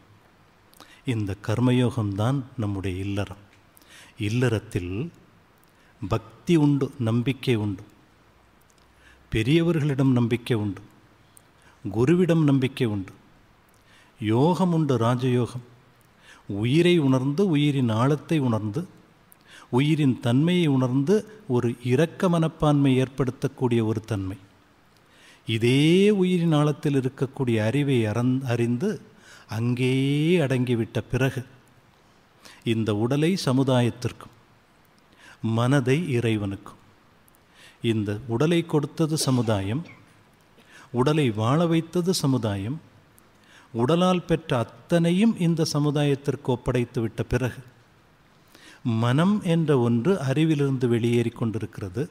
இந்த கர்மயோகம்தான் நம்முடைய இல்லறம் இல்லறத்தில் பக்தி உண்டு நம்பிக்கை உண்டு பெரியவர்களிடம் நம்பிக்கை உண்டு குருவிடம் நம்பிக்கை உண்டு யோகம் உண்டு ராஜயோகம் உயிரை உணர்ந்து உயிரின் ஆழத்தை உணர்ந்து உயிரின் தன்மையை உணர்ந்து ஒரு இரக்க மனப்பான்மை ஏற்படுத்தக்கூடிய ஒரு தன்மை இதே உயிரின் ஆழத்தில் இருக்கக்கூடிய அறிவை அறந் அறிந்து அங்கே அடங்கிவிட்ட பிறகு இந்த உடலை சமுதாயத்திற்கும் மனதை இறைவனுக்கும் இந்த உடலை கொடுத்தது சமுதாயம் உடலை வாழ வைத்தது சமுதாயம் உடலால் பெற்ற அத்தனையும் இந்த சமுதாயத்திற்கு ஒப்படைத்து விட்ட பிறகு மனம் என்ற ஒன்று அறிவிலிருந்து வெளியேறி கொண்டிருக்கிறது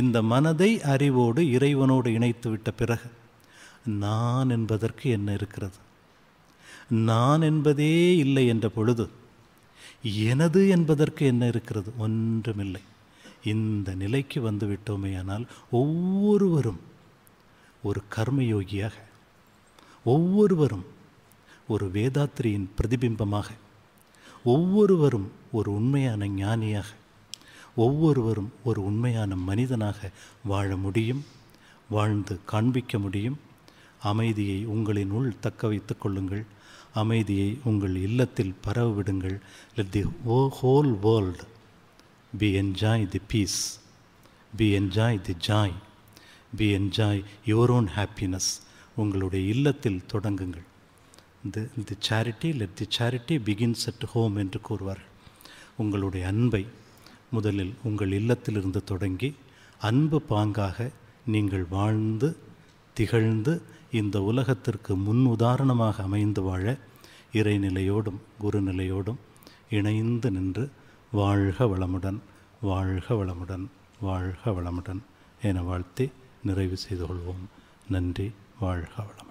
இந்த மனதை அறிவோடு இறைவனோடு இணைத்து விட்ட பிறகு நான் என்பதற்கு என்ன இருக்கிறது நான் என்பதே இல்லை என்ற பொழுது எனது என்பதற்கு என்ன இருக்கிறது ஒன்றுமில்லை இந்த நிலைக்கு வந்துவிட்டோமே ஆனால் ஒவ்வொருவரும் ஒரு கர்மயோகியாக ஒவ்வொருவரும் ஒரு வேதாத்திரியின் பிரதிபிம்பமாக ஒவ்வொருவரும் ஒரு உண்மையான ஞானியாக ஒவ்வொருவரும் ஒரு உண்மையான மனிதனாக வாழ முடியும் வாழ்ந்து காண்பிக்க முடியும் அமைதியை உங்களின் உள் தக்க வைத்துக் கொள்ளுங்கள் அமைதியை உங்கள் இல்லத்தில் பரவ விடுங்கள் let the oh whole world be enjoy the peace be enjoy the joy be enjoy your own happiness உங்களுடைய இல்லத்தில் தொடங்குங்கள் the the charity let the charity begins at home என்று கூறுவார்கள் உங்களுடைய அன்பை முதலில் உங்கள் இல்லத்திலிருந்து தொடங்கி அன்பு பாங்காக நீங்கள் வாழ்ந்து திகழ்ந்து இந்த உலகத்திற்கு முன் உதாரணமாக அமைந்து வாழ இறைநிலையோடும் குருநிலையோடும் இணைந்து நின்று வாழ்க வளமுடன் வாழ்க வளமுடன் வாழ்க வளமுடன் என வாழ்த்தி நிறைவு செய்து கொள்வோம் நன்றி வாழ்க வளம்